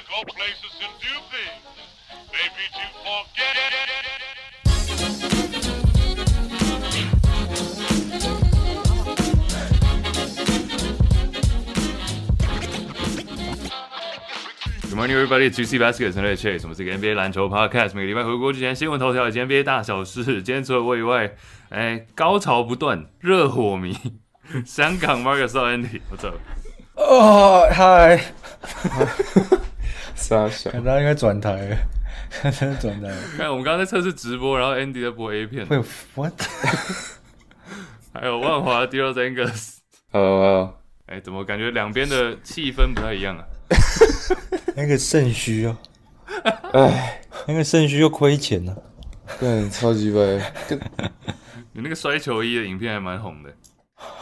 Good things. to forget. Maybe morning, everybody. It's Juicy b a s k e t b a d l with Chase. 我们是一个 NBA 篮球 Podcast。每个礼拜回顾之前新闻头条以及 NBA 大小事。今天除了我以外，哎，高潮不断，热火迷，香港 Marcus and Andy，我走。哦 h 是看他应该转台，真的转台。看，我们刚才测试直播，然后 Andy 在播 A 片。会 What？还有万华 Hello。哎，怎么感觉两边的气氛不太一样啊？那个肾虚哦，哎，那个肾虚又亏钱了，对，超级白。你那个摔球衣的影片还蛮红的。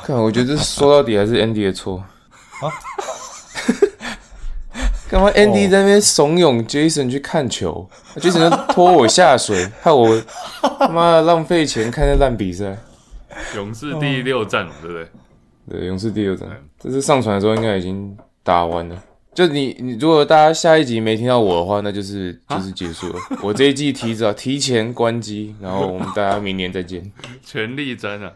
看，我觉得说到底还是 Andy 的错。啊。干嘛？Andy 在那边怂恿 Jason 去看球，Jason 拖我下水，害我他妈浪费钱看那烂比赛。勇士第六战，对不对？对，勇士第六战。这是上传的时候应该已经打完了。就你，你如果大家下一集没听到我的话，那就是就是结束了。我这一季提早提前关机，然后我们大家明年再见。全力战啊！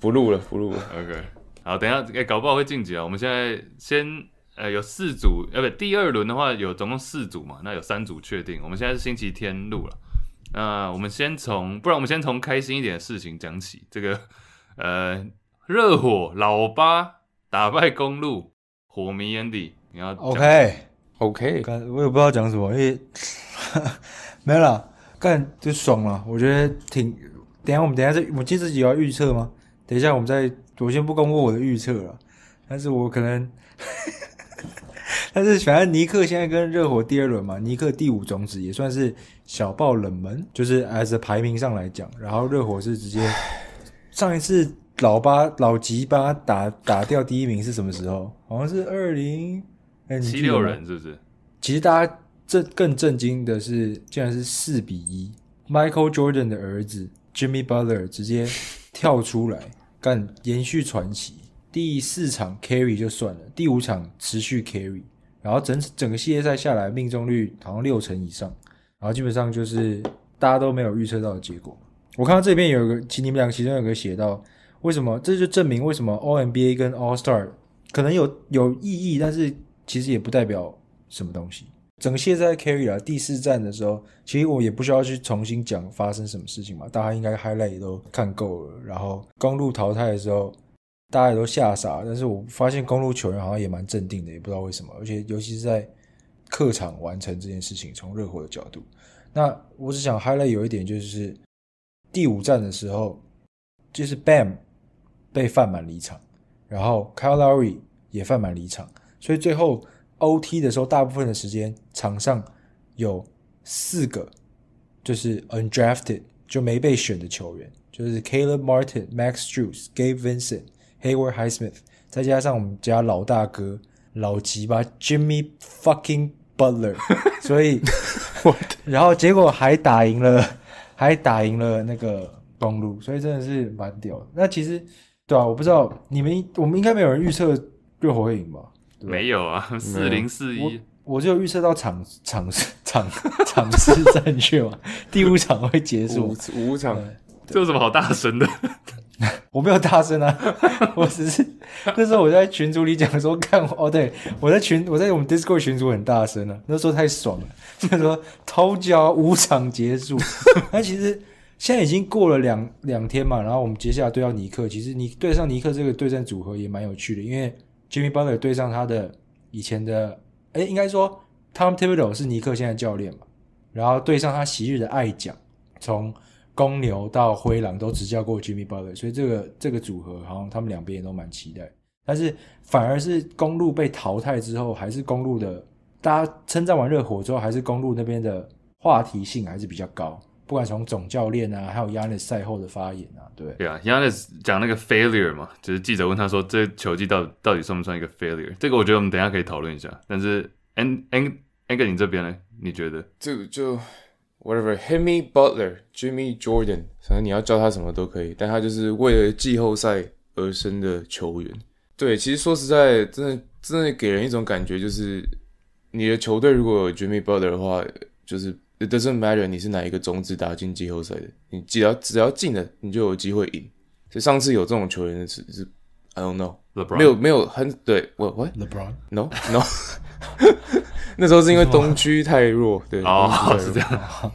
不录了，不录了。OK，好，等下哎，搞不好会晋级啊。我们现在先。呃，有四组，呃不，第二轮的话有总共四组嘛？那有三组确定。我们现在是星期天录了，那我们先从，不然我们先从开心一点的事情讲起。这个，呃，热火老八打败公路，火迷眼底，你要？OK OK，我也不知道讲什么，因为 没了，干就爽了，我觉得挺。等下我们等下这我今自己要预测吗？等一下我们再，我先不公布我的预测了，但是我可能。但是反正尼克现在跟热火第二轮嘛，尼克第五种子也算是小爆冷门，就是 as 排名上来讲，然后热火是直接上一次老八老吉巴打打掉第一名是什么时候？好像是二零嗯七六人是不是？其实大家这更震惊的是，竟然是四比一，Michael Jordan 的儿子 Jimmy Butler 直接跳出来 干延续传奇，第四场 carry 就算了，第五场持续 carry。然后整整个系列赛下来，命中率好像六成以上，然后基本上就是大家都没有预测到的结果。我看到这边有个，请你们两个其中有个写到，为什么这就证明为什么 O M B A 跟 All Star 可能有有意义，但是其实也不代表什么东西。整个系列赛 carry 了第四站的时候，其实我也不需要去重新讲发生什么事情嘛，大家应该 highlight 都看够了。然后刚入淘汰的时候。大家都吓傻，但是我发现公路球员好像也蛮镇定的，也不知道为什么。而且尤其是在客场完成这件事情，从热火的角度，那我只想 highlight 有一点，就是第五战的时候，就是 Bam 被犯满离场，然后 Kyle Lowry 也犯满离场，所以最后 OT 的时候，大部分的时间场上有四个就是 undrafted 就没被选的球员，就是 k a l l b Martin、Max Drews、Gabe Vincent。Hayward Highsmith，再加上我们家老大哥老吉吧，Jimmy Fucking Butler，所以，然后结果还打赢了，还打赢了那个公路，所以真的是蛮屌。那其实，对啊，我不知道你们，我们应该没有人预测热火会赢吧？没有啊，四零四一，我就预测到场场场 场次正确嘛，第五场会结束，五场，这有什么好大声的？我没有大声啊，我只是那时候我在群组里讲说看哦，对，我在群，我在我们 Discord 群组很大声了，那时候太爽了，就说头脚五场结束。那其实现在已经过了两两天嘛，然后我们接下来对到尼克，其实你对上尼克这个对战组合也蛮有趣的，因为 Jimmy Butler 对上他的以前的，哎，应该说 Tom Thibodeau 是尼克现在教练嘛，然后对上他昔日的爱将，从。公牛到灰狼都执教过 Jimmy Butler，所以这个这个组合好像他们两边也都蛮期待。但是反而是公鹿被淘汰之后，还是公鹿的，大家称赞完热火之后，还是公鹿那边的话题性还是比较高。不管从总教练啊，还有 Yanis 赛后的发言啊，对。对啊，Yanis 讲那个 failure 嘛，就是记者问他说，这球技到到底算不算一个 failure？这个我觉得我们等下可以讨论一下。但是 Ang a n Ang，你这边呢？你觉得？这个就。Whatever, h i m y Butler, Jimmy Jordan，反正你要叫他什么都可以，但他就是为了季后赛而生的球员。对，其实说实在，真的真的给人一种感觉，就是你的球队如果有 Jimmy Butler 的话，就是 It doesn't matter 你是哪一个种子打进季后赛的，你只要只要进了，你就有机会赢。所以上次有这种球员的，是 I don't know，没有没有很对我我 LeBron，no no。那时候是因为东区太弱，对，哦，是这样，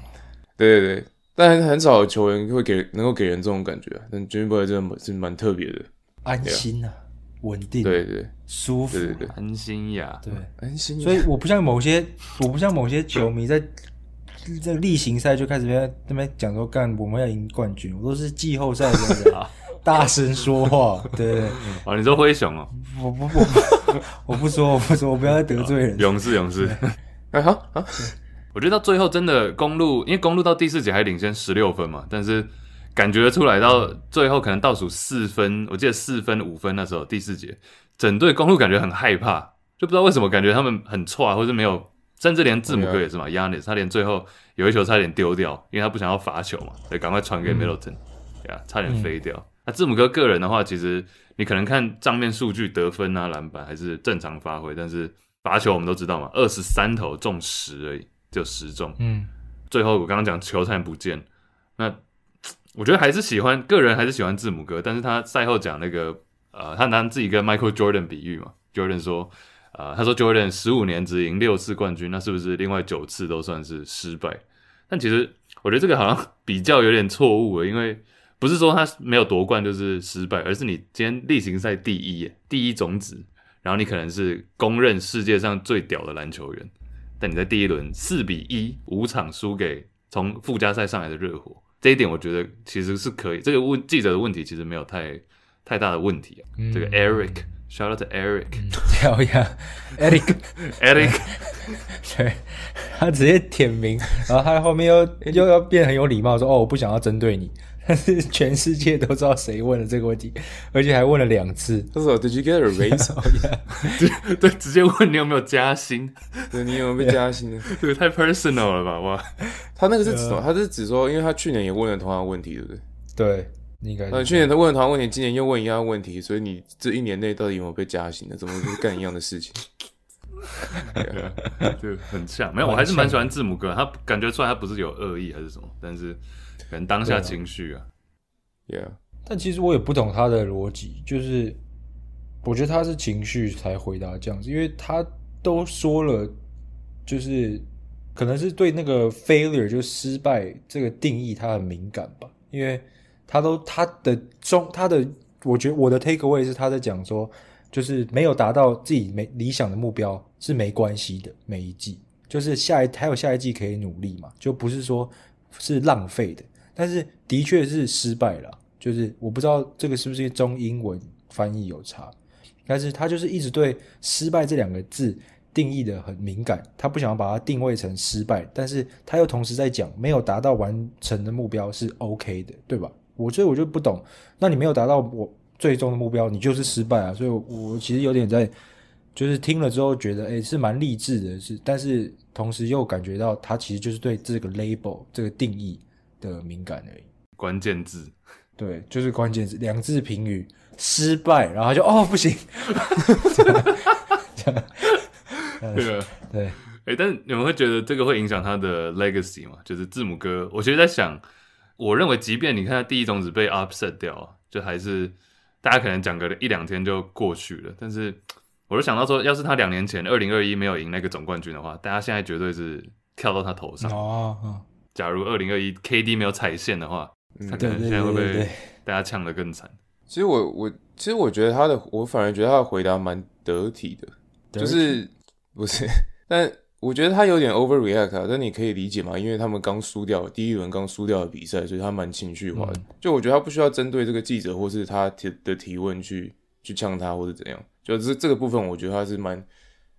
对对对，但很少有球员会给能够给人这种感觉，但 Jumper 就是是蛮特别的，安心啊，稳定，对对，舒服，安心呀，对，安心。所以我不像某些，我不像某些球迷在这个例行赛就开始在那边讲说，干我们要赢冠军，我都是季后赛什么 大声说话，对，哦，你说灰熊啊，我不我。我不说，我不说，我不要再得罪人。勇士，勇士，哎好好，我觉得到最后真的公路，因为公路到第四节还领先十六分嘛，但是感觉出来到最后可能倒数四分，我记得四分五分那时候第四节，整队公路感觉很害怕，就不知道为什么感觉他们很差，或者没有，甚至连字母哥也是嘛，差点他连最后有一球差点丢掉，因为他不想要罚球嘛，以赶快传给 Middleton，呀，差点飞掉。字母哥个人的话，其实你可能看账面数据得分啊、篮板还是正常发挥，但是罚球我们都知道嘛，二十三投中十而已，就十中。嗯，最后我刚刚讲球探不见，那我觉得还是喜欢个人，还是喜欢字母哥，但是他赛后讲那个呃，他拿自己跟 Michael Jordan 比喻嘛，Jordan 说呃，他说 Jordan 十五年只赢六次冠军，那是不是另外九次都算是失败？但其实我觉得这个好像 比较有点错误了，因为。不是说他没有夺冠就是失败，而是你今天例行赛第一，第一种子，然后你可能是公认世界上最屌的篮球员，但你在第一轮四比一五场输给从附加赛上来的热火，这一点我觉得其实是可以。这个问记者的问题其实没有太太大的问题啊。这个 Eric，shout out to Eric，哈哈 Eric，Eric，对，他直接点名，然后他后面又又要变很有礼貌说，哦，我不想要针对你。但是全世界都知道谁问了这个问题，而且还问了两次，他说：“Did you get a raise？” 对 对，直接问你有没有加薪，对，你有没有被加薪？这 个太 personal 了吧？哇，他那个是指，什么？他是指说，因为他去年也问了同样的问题，对不对？对，应该。嗯，去年他问了同样问题，今年又问一样问题，所以你这一年内到底有没有被加薪的？怎么就干一样的事情？就很像，没有，我还是蛮喜欢字母哥，他感觉出来他不是有恶意还是什么，但是。可能当下情绪啊，Yeah，但其实我也不懂他的逻辑，就是我觉得他是情绪才回答这样子，因为他都说了，就是可能是对那个 failure 就失败这个定义他很敏感吧，因为他都他的中他的，我觉得我的 take away 是他在讲说，就是没有达到自己没理想的目标是没关系的，每一季就是下一还有下一季可以努力嘛，就不是说是浪费的。但是的确是失败了，就是我不知道这个是不是中英文翻译有差，但是他就是一直对“失败”这两个字定义的很敏感，他不想要把它定位成失败，但是他又同时在讲没有达到完成的目标是 OK 的，对吧？我所以我就不懂，那你没有达到我最终的目标，你就是失败啊！所以，我其实有点在就是听了之后觉得，哎，是蛮励志的，是，但是同时又感觉到他其实就是对这个 label 这个定义。的敏感而已，关键字，对，就是关键字，两字评语失败，然后就哦不行，对啊，对，哎，但是你们会觉得这个会影响他的 legacy 吗？就是字母哥，我其实在想，我认为即便你看他第一种子被 upset 掉，就还是大家可能讲个一两天就过去了。但是我就想到说，要是他两年前二零二一没有赢那个总冠军的话，大家现在绝对是跳到他头上啊。假如二零二一 KD 没有踩线的话，他可能现在会被大家呛的更惨。其实我我其实我觉得他的我反而觉得他的回答蛮得体的，就是不是？但我觉得他有点 overreact 啊。但你可以理解嘛？因为他们刚输掉第一轮刚输掉的比赛，所以他蛮情绪化的。就我觉得他不需要针对这个记者或是他的提问去去呛他或者怎样。就是这个部分，我觉得他是蛮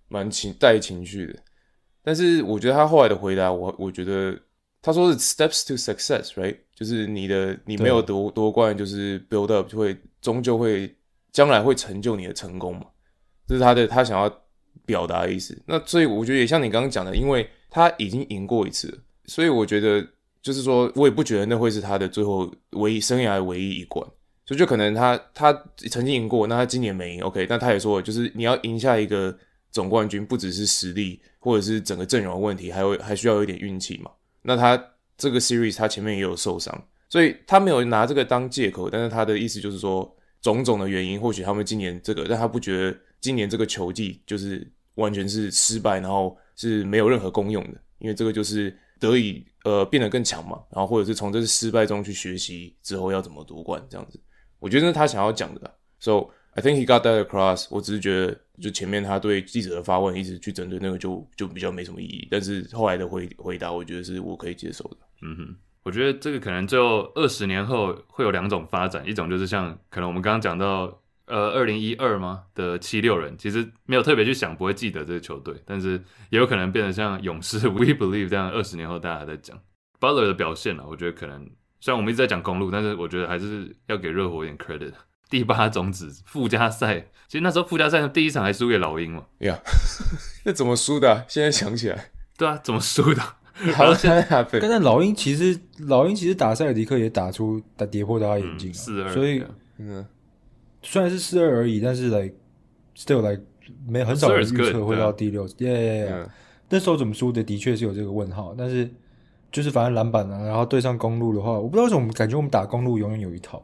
蛮情带情绪的。但是我觉得他后来的回答，我我觉得。他说是 steps to success，right，就是你的你没有夺夺冠，就是 build up，就会终究会将来会成就你的成功嘛，这是他的他想要表达的意思。那所以我觉得也像你刚刚讲的，因为他已经赢过一次，所以我觉得就是说，我也不觉得那会是他的最后唯一生涯唯一一冠。所以就可能他他曾经赢过，那他今年没赢，OK，那他也说，就是你要赢下一个总冠军，不只是实力或者是整个阵容问题，还有还需要有点运气嘛。那他这个 series 他前面也有受伤，所以他没有拿这个当借口，但是他的意思就是说，种种的原因，或许他们今年这个但他不觉得今年这个球技就是完全是失败，然后是没有任何功用的，因为这个就是得以呃变得更强嘛，然后或者是从这次失败中去学习之后要怎么夺冠这样子，我觉得他想要讲的，所以。I think he got that across。我只是觉得，就前面他对记者的发问，一直去针对那个，就就比较没什么意义。但是后来的回回答，我觉得是我可以接受的。嗯哼，我觉得这个可能最后二十年后会有两种发展，一种就是像可能我们刚刚讲到，呃，二零一二吗的七六人，其实没有特别去想，不会记得这个球队，但是也有可能变得像勇士，We believe，这样二十年后大家在讲 Butler 的表现呢？我觉得可能虽然我们一直在讲公路，但是我觉得还是要给热火一点 credit。第八种子附加赛，其实那时候附加赛第一场还输给老鹰了。呀，那怎么输的？现在想起来，对啊，怎么输的？好像现在。刚才老鹰其实老鹰其实打塞尔迪克也打出打跌破大家眼镜，四二。所以嗯，虽然是四二而已，但是来 still 来没很少人预测会到第六。耶耶耶！那时候怎么输的？的确是有这个问号，但是就是反正篮板啊，然后对上公路的话，我不知道为什么感觉我们打公路永远有一套，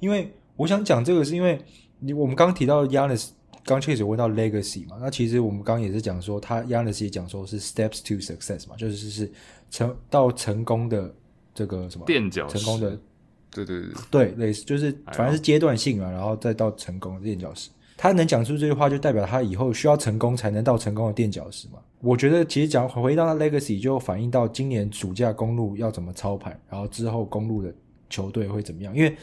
因为。我想讲这个是因为你我们刚提到 Yannis 刚确实问到 legacy 嘛，那其实我们刚也是讲说他 Yannis 也讲说是 steps to success 嘛，就是是成到成功的这个什么垫脚成功的，对对对对，类似就是反正是阶段性嘛，然后再到成功的垫脚石。他能讲出这句话，就代表他以后需要成功才能到成功的垫脚石嘛。我觉得其实讲回到 legacy 就反映到今年暑假公路要怎么操盘，然后之后公路的球队会怎么样，因为。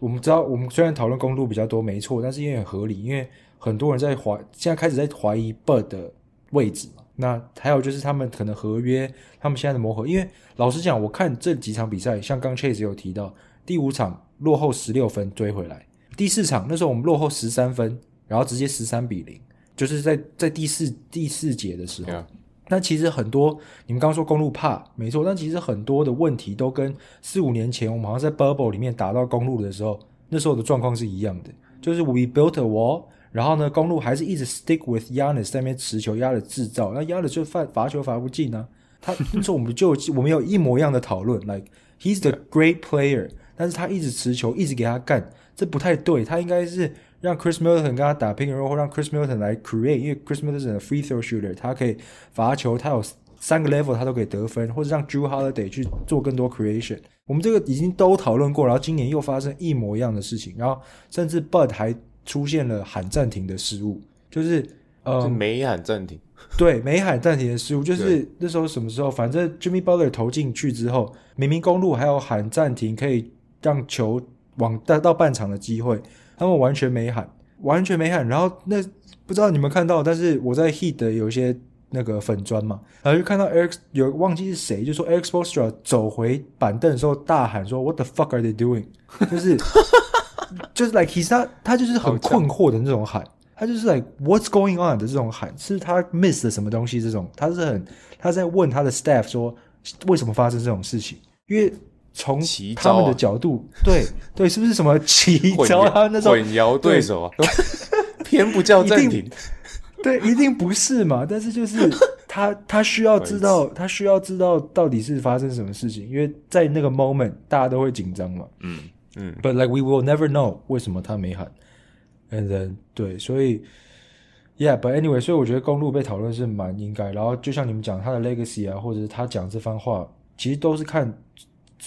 我们知道，我们虽然讨论公路比较多，没错，但是为很合理，因为很多人在怀，现在开始在怀疑 Bird 的位置嘛。那还有就是他们可能合约，他们现在的磨合。因为老实讲，我看这几场比赛，像刚 Chase 有提到，第五场落后十六分追回来，第四场那时候我们落后十三分，然后直接十三比零，就是在在第四第四节的时候。那其实很多，你们刚刚说公路怕，没错。但其实很多的问题都跟四五年前我们好像在 b u b b l e 里面打到公路的时候，那时候的状况是一样的。就是 We built a wall，然后呢公路还是一直 stick with Yannis，那面持球压着制造，那压的就犯罚球罚不进呢。他那时候我们就我们有一模一样的讨论，like he's the great player，但是他一直持球，一直给他干，这不太对，他应该是。让 Chris Middleton 跟他打拼，然或让 Chris Middleton 来 create，因为 Chris Middleton 是 free throw shooter，他可以罚球，他有三个 level，他都可以得分，或者让 d r e w Holiday 去做更多 creation。我们这个已经都讨论过，然后今年又发生一模一样的事情，然后甚至 b u d 还出现了喊暂停的失误，就是呃没喊暂停，对没喊暂停的失误，就是那时候什么时候，反正 Jimmy Butler 投进去之后，明明公路还有喊暂停可以让球往到到半场的机会。他们完全没喊，完全没喊。然后那不知道你们看到，但是我在 heat 有一些那个粉砖嘛，然后就看到 X 有忘记是谁，就说 Xboxtra 走回板凳的时候大喊说 “What the fuck are they doing？” 就是 就是 like he 他他就是很困惑的那种喊，他就是 like what's going on 的这种喊，是他 miss 了什么东西这种，他是很他在问他的 staff 说为什么发生这种事情，因为。从他们的角度，对对，是不是什么奇 招啊那种混淆对手啊，偏不叫暂停，对，一定不是嘛。但是就是他他需要知道，他需要知道到底是发生什么事情，因为在那个 moment 大家都会紧张嘛。嗯嗯。But like we will never know 为什么他没喊，and then 对，所以，yeah，but anyway，所以我觉得公路被讨论是蛮应该。然后就像你们讲他的 legacy 啊，或者是他讲这番话，其实都是看。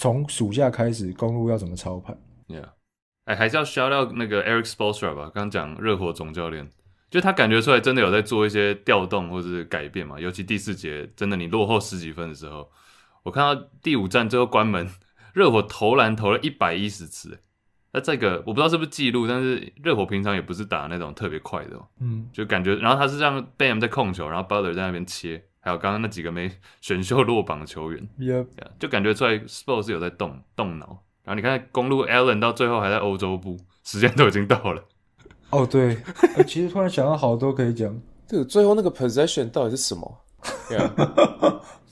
从暑假开始，公路要怎么操盘？Yeah，哎，还是要需掉那个 Eric s p o l s t r a 吧。刚讲热火总教练，就他感觉出来真的有在做一些调动或者是改变嘛。尤其第四节，真的你落后十几分的时候，我看到第五站最后关门，热火投篮投了一百一十次。那这个我不知道是不是记录，但是热火平常也不是打那种特别快的。嗯，就感觉，然后他是让样，Bam 在控球，然后 Butler 在那边切。刚刚那几个没选秀落榜的球员，就感觉出来，sports 有在动动脑。然后你看公路 Allen 到最后还在欧洲部，时间都已经到了。哦，对，其实突然想到好多可以讲。对，最后那个 possession 到底是什么？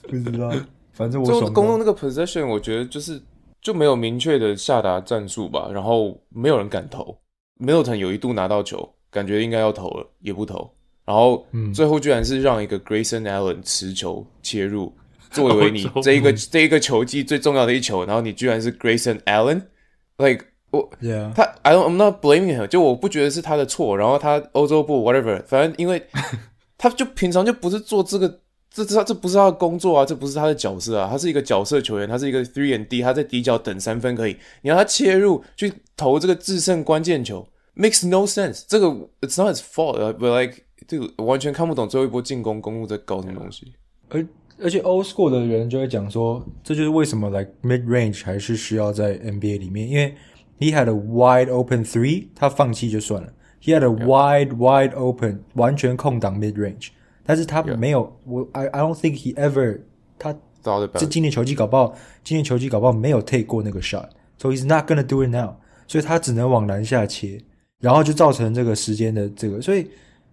不知道。反正我公路那个 possession，我觉得就是就没有明确的下达战术吧，然后没有人敢投，没有人有一度拿到球，感觉应该要投了，也不投。然后最后居然是让一个 Grayson Allen 持球切入，作为你这一个这一个球技最重要的一球，然后你居然是 Grayson Allen，like 我他 I don't I'm not blaming him，就我不觉得是他的错。然后他欧洲部 whatever，反正因为 他就平常就不是做这个这这这不是他的工作啊，这不是他的角色啊，他是一个角色球员，他是一个 three and D，他在底角等三分可以，你让他切入去投这个制胜关键球，makes no sense，这个 it's not his fault，but like 这个完全看不懂，最后一波进攻，公路在搞什么东西？而而且，Old School 的人就会讲说，这就是为什么 like Mid Range 还是需要在 NBA 里面，因为 He had a wide open three，他放弃就算了。He had a wide wide open，完全空档 Mid Range，但是他没有，我 I I don't think he ever 他这今年球技搞不好，今年球技搞不好没有 take 过那个 shot，s he's o not gonna do it now，所以他只能往篮下切，然后就造成这个时间的这个，所以。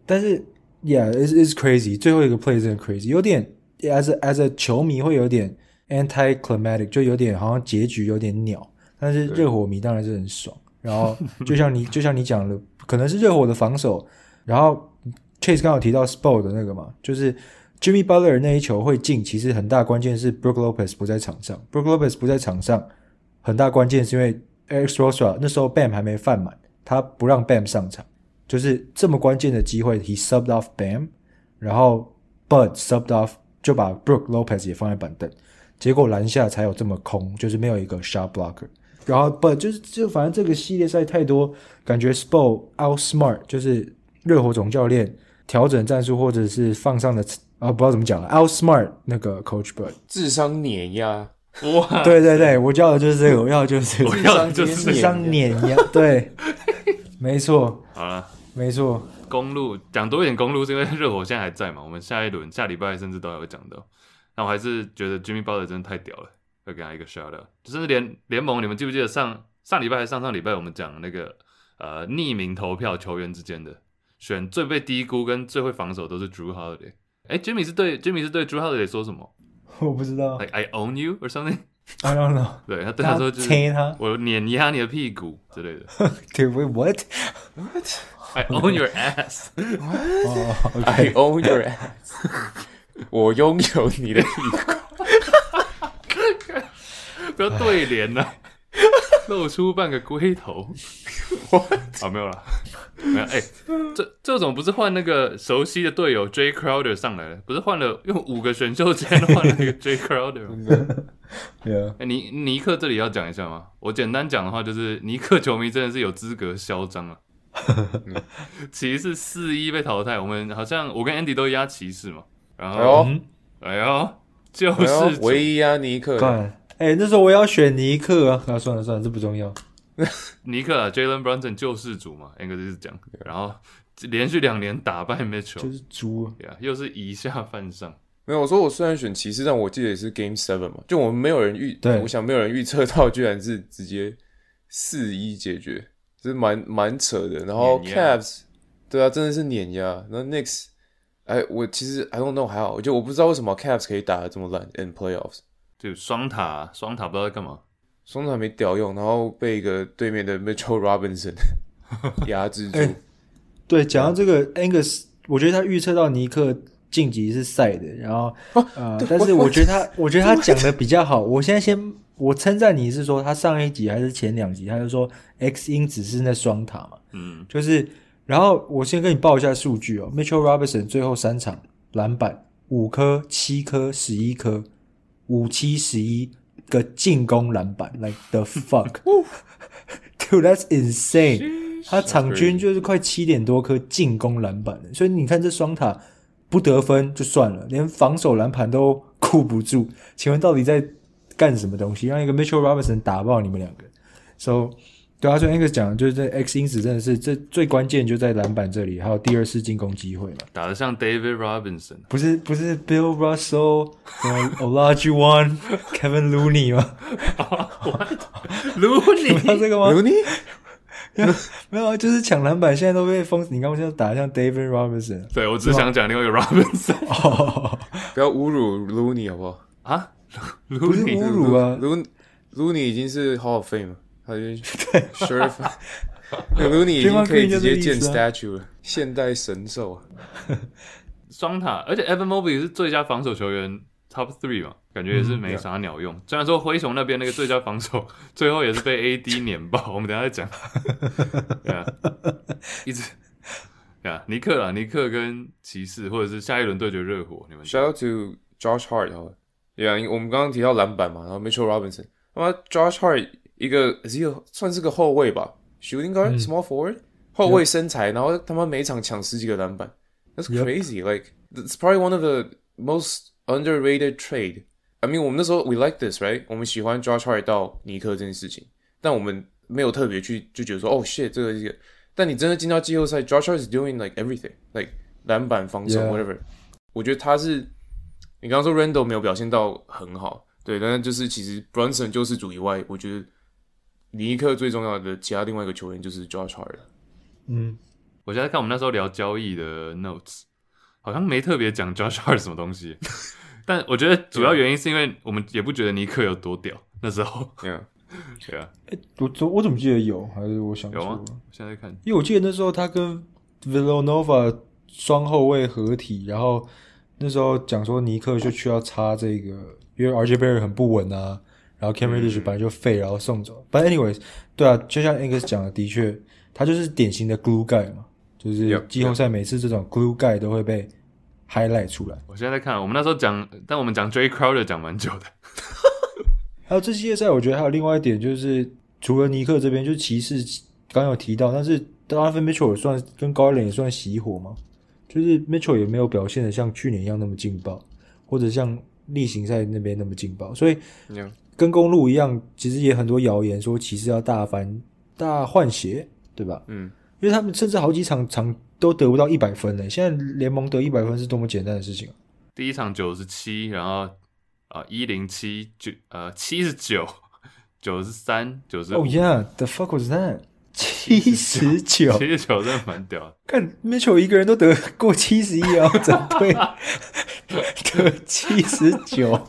但是，Yeah，it's it's crazy。最后一个 play 真的 crazy，有点 as as a 球迷会有点 anti climatic，就有点好像结局有点鸟。但是热火迷当然是很爽。然后 就像你就像你讲的，可能是热火的防守。然后 Chase 刚好提到 s p o r 的那个嘛，就是 Jimmy Butler 那一球会进，其实很大关键是 Brook Lopez 不在场上。Brook Lopez 不在场上，很大关键是因为 X Rossa 那时候 Bam 还没犯满，他不让 Bam 上场。就是这么关键的机会，He subbed off Bam，然后 b u d subbed off，就把 Brook Lopez 也放在板凳，结果篮下才有这么空，就是没有一个 shot blocker。然后 b u d 就是就反正这个系列赛太多，感觉 Spoil out smart，就是热火总教练调整战术或者是放上了，啊，不知道怎么讲了，out smart 那个 Coach b u d 智商碾压，哇！对对对，我要的就是这个，我要的就是智商，智商碾压，对，没错，好了。没错，公路讲多一点公路是因为热火现在还在嘛，我们下一轮下礼拜甚至都还会讲到。那我还是觉得 Jimmy Butler 真的太屌了，要给他一个 shout out。就甚至连联盟，你们记不记得上上礼拜还是上上礼拜我们讲那个呃匿名投票球员之间的选最被低估跟最会防守都是 Drew Holiday。哎，Jimmy 是对 Jimmy 是对 Drew Holiday 说什么？我不知道。I own you or something? I don't know。对他对他说就是我碾压你的屁股之类的。对 what? What? I own your ass. I own your ass. 我拥有你的屁股。不要对联了，露出半个龟头。哇！啊，没有了，没有。哎，这这种不是换那个熟悉的队友 J Crowder 上来了？不是换了用五个选秀签换了一个 J Crowder 吗？对啊。尼尼克这里要讲一下吗？我简单讲的话就是，尼克球迷真的是有资格嚣张了。骑 士四一被淘汰，我们好像我跟 Andy 都压骑士嘛，然后哎呦，就是唯一压尼克，哎，那时候我要选尼克，啊，那算了算了，这不重要。尼克，Jalen 啊 Brunson 救世主嘛，Angus 是讲，然后连续两年打败 m e l l 就是猪，啊，又是以下犯上。没有，我说我虽然选骑士，但我记得也是 Game Seven 嘛，就我们没有人预，我想没有人预测到，居然是直接四一解决。是蛮蛮扯的，然后 c a v s 对啊，真的是碾压。那 n i x 哎，我其实 I don't know 还好，我就我不知道为什么 c a v s 可以打得这么烂。And playoffs，就双塔双塔不知道在干嘛，双塔没屌用，然后被一个对面的 Mitchell Robinson 压制住。对，讲到这个 Angus，我觉得他预测到尼克。晋级是赛的，然后呃，但是我觉得他，我觉得他讲的比较好。我现在先，我称赞你是说他上一集还是前两集，他就说 X 因只是那双塔嘛，嗯，就是，然后我先跟你报一下数据哦，Mitchell r o b e n s o n 最后三场篮板五颗、七颗、十一颗，五七十一个进攻篮板，Like the fuck，to that's insane，他场均就是快七点多颗进攻篮板所以你看这双塔。不得分就算了，连防守篮盘都顾不住，请问到底在干什么东西？让一个 Mitchell Robinson 打爆你们两个？o 对啊，所以 n i c 讲就是这 X 因子真的是这最关键就在篮板这里，还有第二次进攻机会了。打得像 David Robinson，不是不是 Bill Russell、Olajuwon、Kevin Looney 吗？Looney，这个吗？Looney。没有，啊，就是抢篮板，现在都被封死。你刚刚就在打像 David Robinson，对我只想讲另外一个 Robinson，不要侮辱 l u n y 好不好？啊，侮辱啊 l u n y 已经是好好 e 了，他就对，Sure，l u n y 已经可以直接建 Statue 了，现代神兽啊，双塔，而且 e v a n m o b e 是最佳防守球员。Top three 嘛，感觉也是没啥鸟用。虽然说灰熊那边那个最佳防守，最后也是被 AD 碾爆。我们等下再讲。对啊，一直对啊，尼克了，尼克跟骑士或者是下一轮对决热火。你们 Shout out to Josh Hart，对啊，我们刚刚提到篮板嘛，然后 Mitchell Robinson，他妈 Josh Hart 一个是一个算是个后卫吧，shooting guard，small forward，后卫身材，然后他妈每场抢十几个篮板，That's crazy，like it's probably one of the most Underrated trade. I mean，我们那时候 we like this right？我们喜欢抓 char 到尼克这件事情，但我们没有特别去就觉得说哦，shit，这个这个。但你真的进到季后赛，Joshua is doing like everything，like 篮板防守 whatever。我觉得他是你刚刚说 Randle 没有表现到很好，对，但是就是其实 Bronson 救世主以外，我觉得尼克最重要的其他另外一个球员就是 Joshua 了。嗯，我现在看我们那时候聊交易的 notes。好像没特别讲 Joshua 什么东西，但我觉得主要原因是因为我们也不觉得尼克有多屌 那时候。对啊，对啊，我怎我怎么记得有？还是我想有吗？我现在看。因为我记得那时候他跟 Villanova 双后卫合体，然后那时候讲说尼克就需要插这个，因为 r j b e r 很不稳啊，然后 Cambridge 本来就废，然后送走。But anyways，对啊，就像 Angus 讲的，的确他就是典型的 Glue Guy 嘛，就是季后赛每次这种 Glue Guy 都会被。highlight 出来。我现在在看，我们那时候讲，但我们讲 J Crowder 讲蛮久的。还有这期夜赛，我觉得还有另外一点，就是除了尼克这边，就骑士刚有提到，但是 d a r r n Mitchell 也算跟高二 d 也算熄火嘛，就是 Mitchell 也没有表现的像去年一样那么劲爆，或者像例行赛那边那么劲爆，所以跟公路一样，其实也很多谣言说骑士要大翻大换鞋，对吧？嗯，因为他们甚至好几场场。都得不到一百分嘞！现在联盟得一百分是多么简单的事情。第一场九十七，然后啊一零七九呃七十九 九十三九十。Oh yeah, the fuck was that？七十九，七十九真的蛮屌。看 Mitchell 一个人都得过七十一哦，整队 得七十九，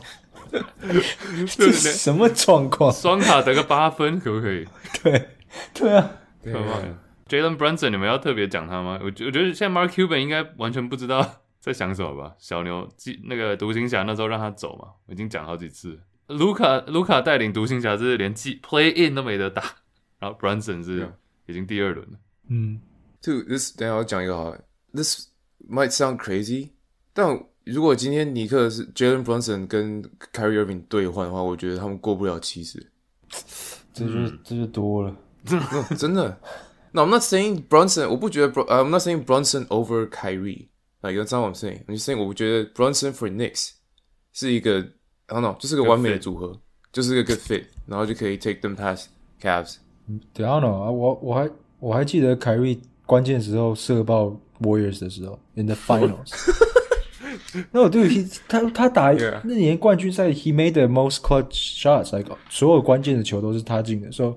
这什么状况？双卡得个八分可不可以？对，对啊，太棒 Jalen Brunson，你们要特别讲他吗？我觉我觉得现在 Mark Cuban 应该完全不知道 在想什么吧。小牛记那个独行侠那时候让他走嘛，我已经讲好几次。卢卡卢卡带领独行侠，这是连季 Play In 都没得打。然后 Brunson 是已经第二轮了。嗯就 this，等下要讲一个了。t h i s might sound crazy，但如果今天尼克是 Jalen Brunson 跟 c a r i e Irving 对换的话，我觉得他们过不了七十。这就这就多了，真的。No, I'm not saying Brunson. Uh, I'm not saying Brunson over Kyrie. Like that's not what I'm saying. I'm just saying think Brunson for Knicks 是一个 I don't a good can take them past Cavs。对，I don't know 啊，我我还我还记得凯瑞关键时候射爆 Warriors 的时候，in the finals。No, dude, he 他他打那年冠军赛，he made the most clutch shots，like 所有关键的球都是他进的，so。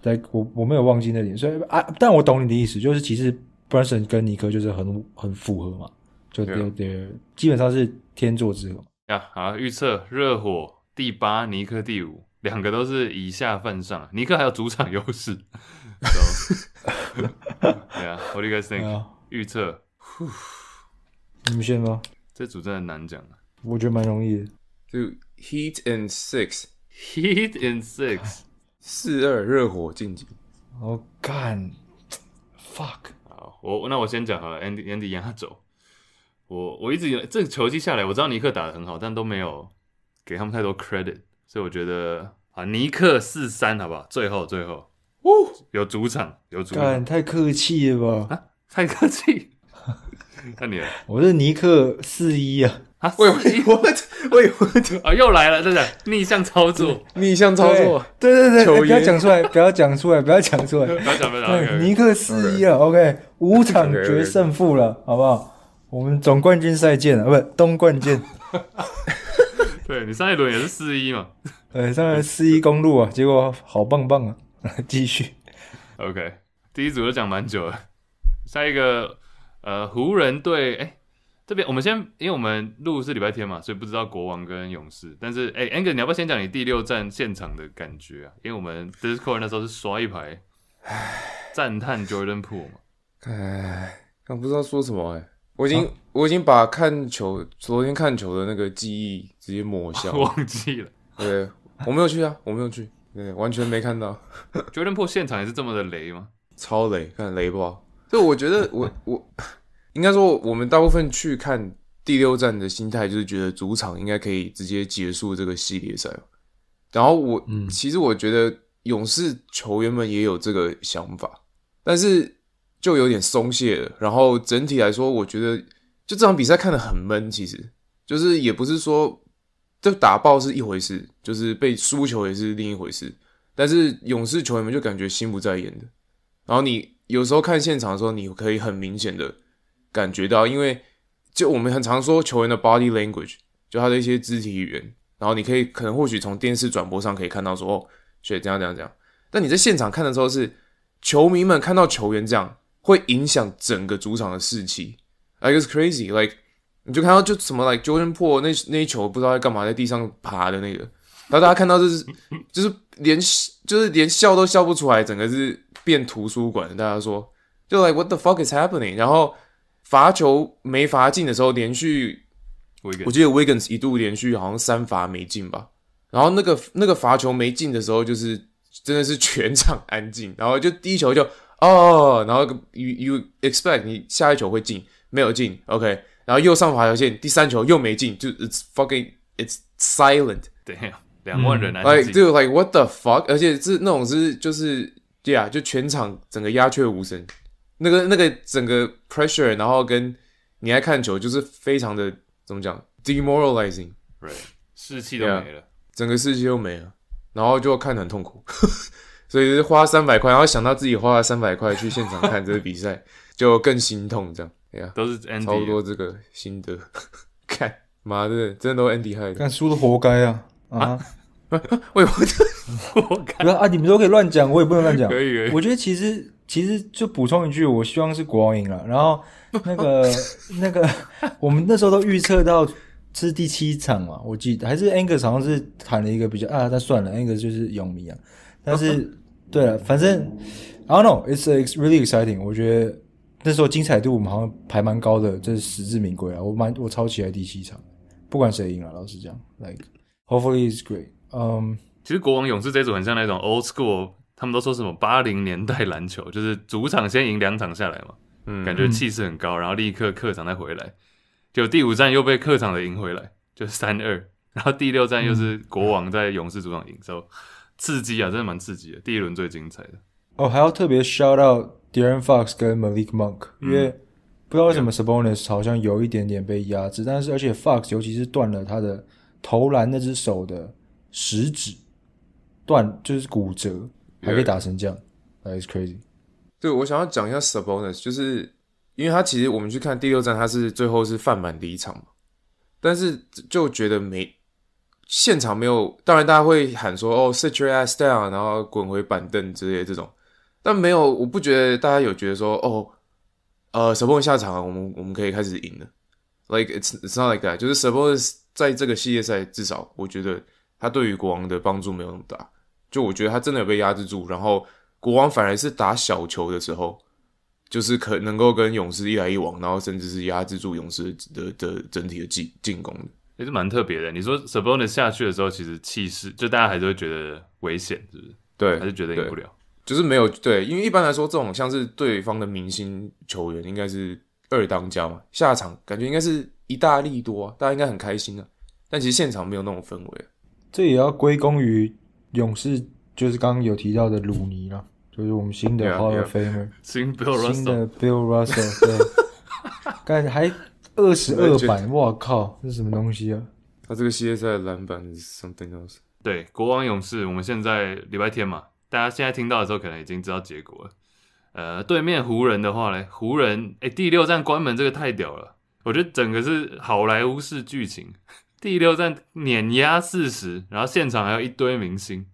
对，我我没有忘记那点，所以啊，但我懂你的意思，就是其实 Branson 跟尼克就是很很符合嘛，就对对，基本上是天作之合呀。好，预测热火第八，尼克第五，两个都是以下犯上，尼克还有主场优势。对啊，我一开始预测，你们先吗？这组真的难讲啊，我觉得蛮容易。的。就 Heat and Six, Heat and Six。四二热火晋级，我干，fuck！好，我那我先讲好了，Andy Andy 压走。我我一直这个球季下来，我知道尼克打的很好，但都没有给他们太多 credit，所以我觉得啊，尼克四三，好不好？最后最后，哦，有主场，有主场，太客气了吧？啊，太客气，看 你了，我是尼克四一啊。啊！我喂，我我喂，啊，又来了，真的逆向操作，逆向操作，对对对，不要讲出来，不要讲出来，不要讲出来，不要讲出来。尼克四一了，OK，五场决胜负了，好不好？我们总冠军赛见啊，不，东冠见。对你上一轮也是四一嘛？对，上轮四一公路啊，结果好棒棒啊，继续。OK，第一组都讲蛮久了，下一个呃湖人队，哎。这边我们先，因为我们录是礼拜天嘛，所以不知道国王跟勇士。但是，哎，Anger，你要不要先讲你第六站现场的感觉啊？因为我们 Discord 那时候是刷一排，哎，赞叹 Jordan p o o l 嘛。哎，不知道说什么哎，我已经我已经把看球昨天看球的那个记忆直接抹消 忘记了。对，我没有去啊，我没有去，对，完全没看到 Jordan p o o l 现场也是这么的雷吗？超雷，看雷不？就我觉得我我。应该说，我们大部分去看第六站的心态就是觉得主场应该可以直接结束这个系列赛。然后我，其实我觉得勇士球员们也有这个想法，但是就有点松懈了。然后整体来说，我觉得就这场比赛看得很闷。其实就是也不是说就打爆是一回事，就是被输球也是另一回事。但是勇士球员们就感觉心不在焉的。然后你有时候看现场的时候，你可以很明显的。感觉到，因为就我们很常说球员的 body language，就他的一些肢体语言。然后你可以可能或许从电视转播上可以看到说哦，谁这样这样这样。但你在现场看的时候是，球迷们看到球员这样，会影响整个主场的士气。I was crazy like，你就看到就什么 like Jordan p l 那那一球不知道在干嘛，在地上爬的那个。然后大家看到就是就是连就是连笑都笑不出来，整个是变图书馆。大家说就 like what the fuck is happening？然后罚球没罚进的时候，连续，我记得 Wiggins 一度连续好像三罚没进吧。然后那个那个罚球没进的时候，就是真的是全场安静。然后就第一球就哦，然后 you you expect 你下一球会进，没有进，OK。然后又上罚球线，第三球又没进，就 it's fucking it's silent。对两万人来 Like like what the fuck？而且是那种是就是对啊，就全场整个鸦雀无声。那个那个整个 pressure，然后跟你爱看球就是非常的怎么讲，demoralizing，对，士气都没了，整个士气都没了，然后就看得很痛苦，所以是花三百块，然后想到自己花了三百块去现场看这个比赛，就更心痛这样，哎呀，都是 Andy，差不多这个心得，看，妈的，真的都 Andy 害的，看输的活该啊啊，我我活该啊，你们都可以乱讲，我也不能乱讲，可以，我觉得其实。其实就补充一句，我希望是国王赢了。然后那个 那个，我们那时候都预测到是第七场嘛。我记还是 N 个，好像是谈了一个比较啊，那算了，N 个就是勇迷啊。但是 对了，反正 I don't know, it's really exciting。我觉得那时候精彩度我们好像排蛮高的，这是实至名归啊。我蛮我超期待第七场，不管谁赢了老是这样。Like hopefully is great. 嗯，其实国王勇士这种很像那种 old school。他们都说什么八零年代篮球，就是主场先赢两场下来嘛，感觉气势很高，然后立刻客场再回来，就第五站又被客场的赢回来，就三二，然后第六站又是国王在勇士主场赢走，刺激啊，真的蛮刺激的。第一轮最精彩的哦，还要特别 shout out d a r r o n Fox 跟 Malik Monk，因为不知道为什么 Sabonis 好像有一点点被压制，但是而且 Fox 尤其是断了他的投篮那只手的食指断，就是骨折。还可以打成这样，That is crazy。对我想要讲一下 Sabonis，就是因为他其实我们去看第六站，他是最后是饭满的一场嘛，但是就觉得没现场没有，当然大家会喊说哦 Sit your ass down，然后滚回板凳之类这种，但没有，我不觉得大家有觉得说哦，呃，Sabonis 下场，我们我们可以开始赢了，Like it's not like that，就是 Sabonis 在这个系列赛至少我觉得他对于国王的帮助没有那么大。就我觉得他真的有被压制住，然后国王反而是打小球的时候，就是可能够跟勇士一来一往，然后甚至是压制住勇士的的整体的进进攻的，也是蛮特别的。你说斯波纳下去的时候，其实气势就大家还是会觉得危险，是不是？对，还是觉得赢不了，就是没有对，因为一般来说这种像是对方的明星球员，应该是二当家嘛，下场感觉应该是一大利多，啊，大家应该很开心的，但其实现场没有那种氛围，这也要归功于。勇士就是刚刚有提到的鲁尼了，就是我们新的 Hall of Famer，新的 Bill Russell，对，但 还二十二板，我靠，这是什么东西啊？他这个系列赛篮板是 something else。对，国王勇士，我们现在礼拜天嘛，大家现在听到的时候可能已经知道结果了。呃，对面湖人的话呢，湖人哎，第六站关门，这个太屌了，我觉得整个是好莱坞式剧情。第六站碾压四十，然后现场还有一堆明星，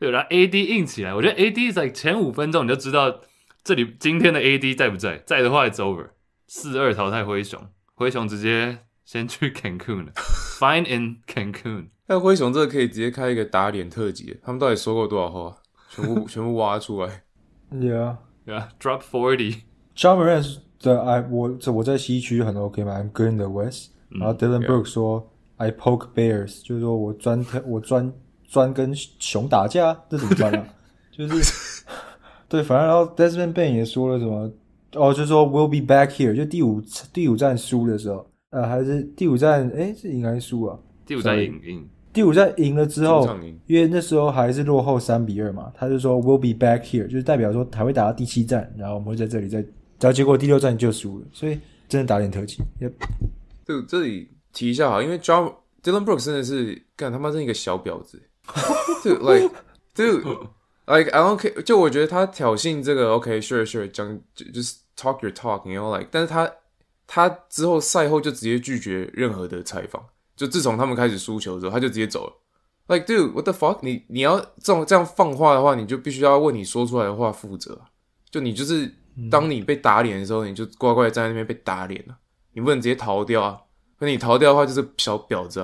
对，然后 AD 硬起来，我觉得 AD 在前五分钟你就知道这里今天的 AD 在不在，在的话 It's over，四二淘汰灰熊，灰熊直接先去 Cancun 了，Fine in Cancun，那灰熊这个可以直接开一个打脸特辑，他们到底说过多少话，全部 全部挖出来，Yeah，Yeah，Drop f o r t y c h m p i n g e I，我我在西区很 OK 嘛，I'm g o o d i n the West，然后 Dylan Brooks 说。I poke bears，就是说我专特我专专跟熊打架，这怎么专呢？就是对，反正然后在这边 Ben 也说了什么，哦，就是说 We'll be back here，就第五第五站输的时候，呃，还是第五站，哎，这应该是输啊。第五站赢赢，第五站赢了之后，因为那时候还是落后三比二嘛，他就说 We'll be back here，就是代表说还会打到第七站，然后我们会在这里再，然后结果第六站就输了，所以真的打点特技。对，这里。提一下哈，因为 Jo Dylan Brooks 真的是干他妈真一个小婊子，Dude like Dude like I don't care，就我觉得他挑衅这个，OK sure sure 讲就就是 talk your talk，然后 like，但是他他之后赛后就直接拒绝任何的采访，就自从他们开始输球的时候，他就直接走了，Like Dude what the fuck，你你要这种这样放话的话，你就必须要为你说出来的话负责，就你就是当你被打脸的时候，你就乖乖站在那边被打脸了，你不能直接逃掉啊。那你逃掉的话就是小婊子，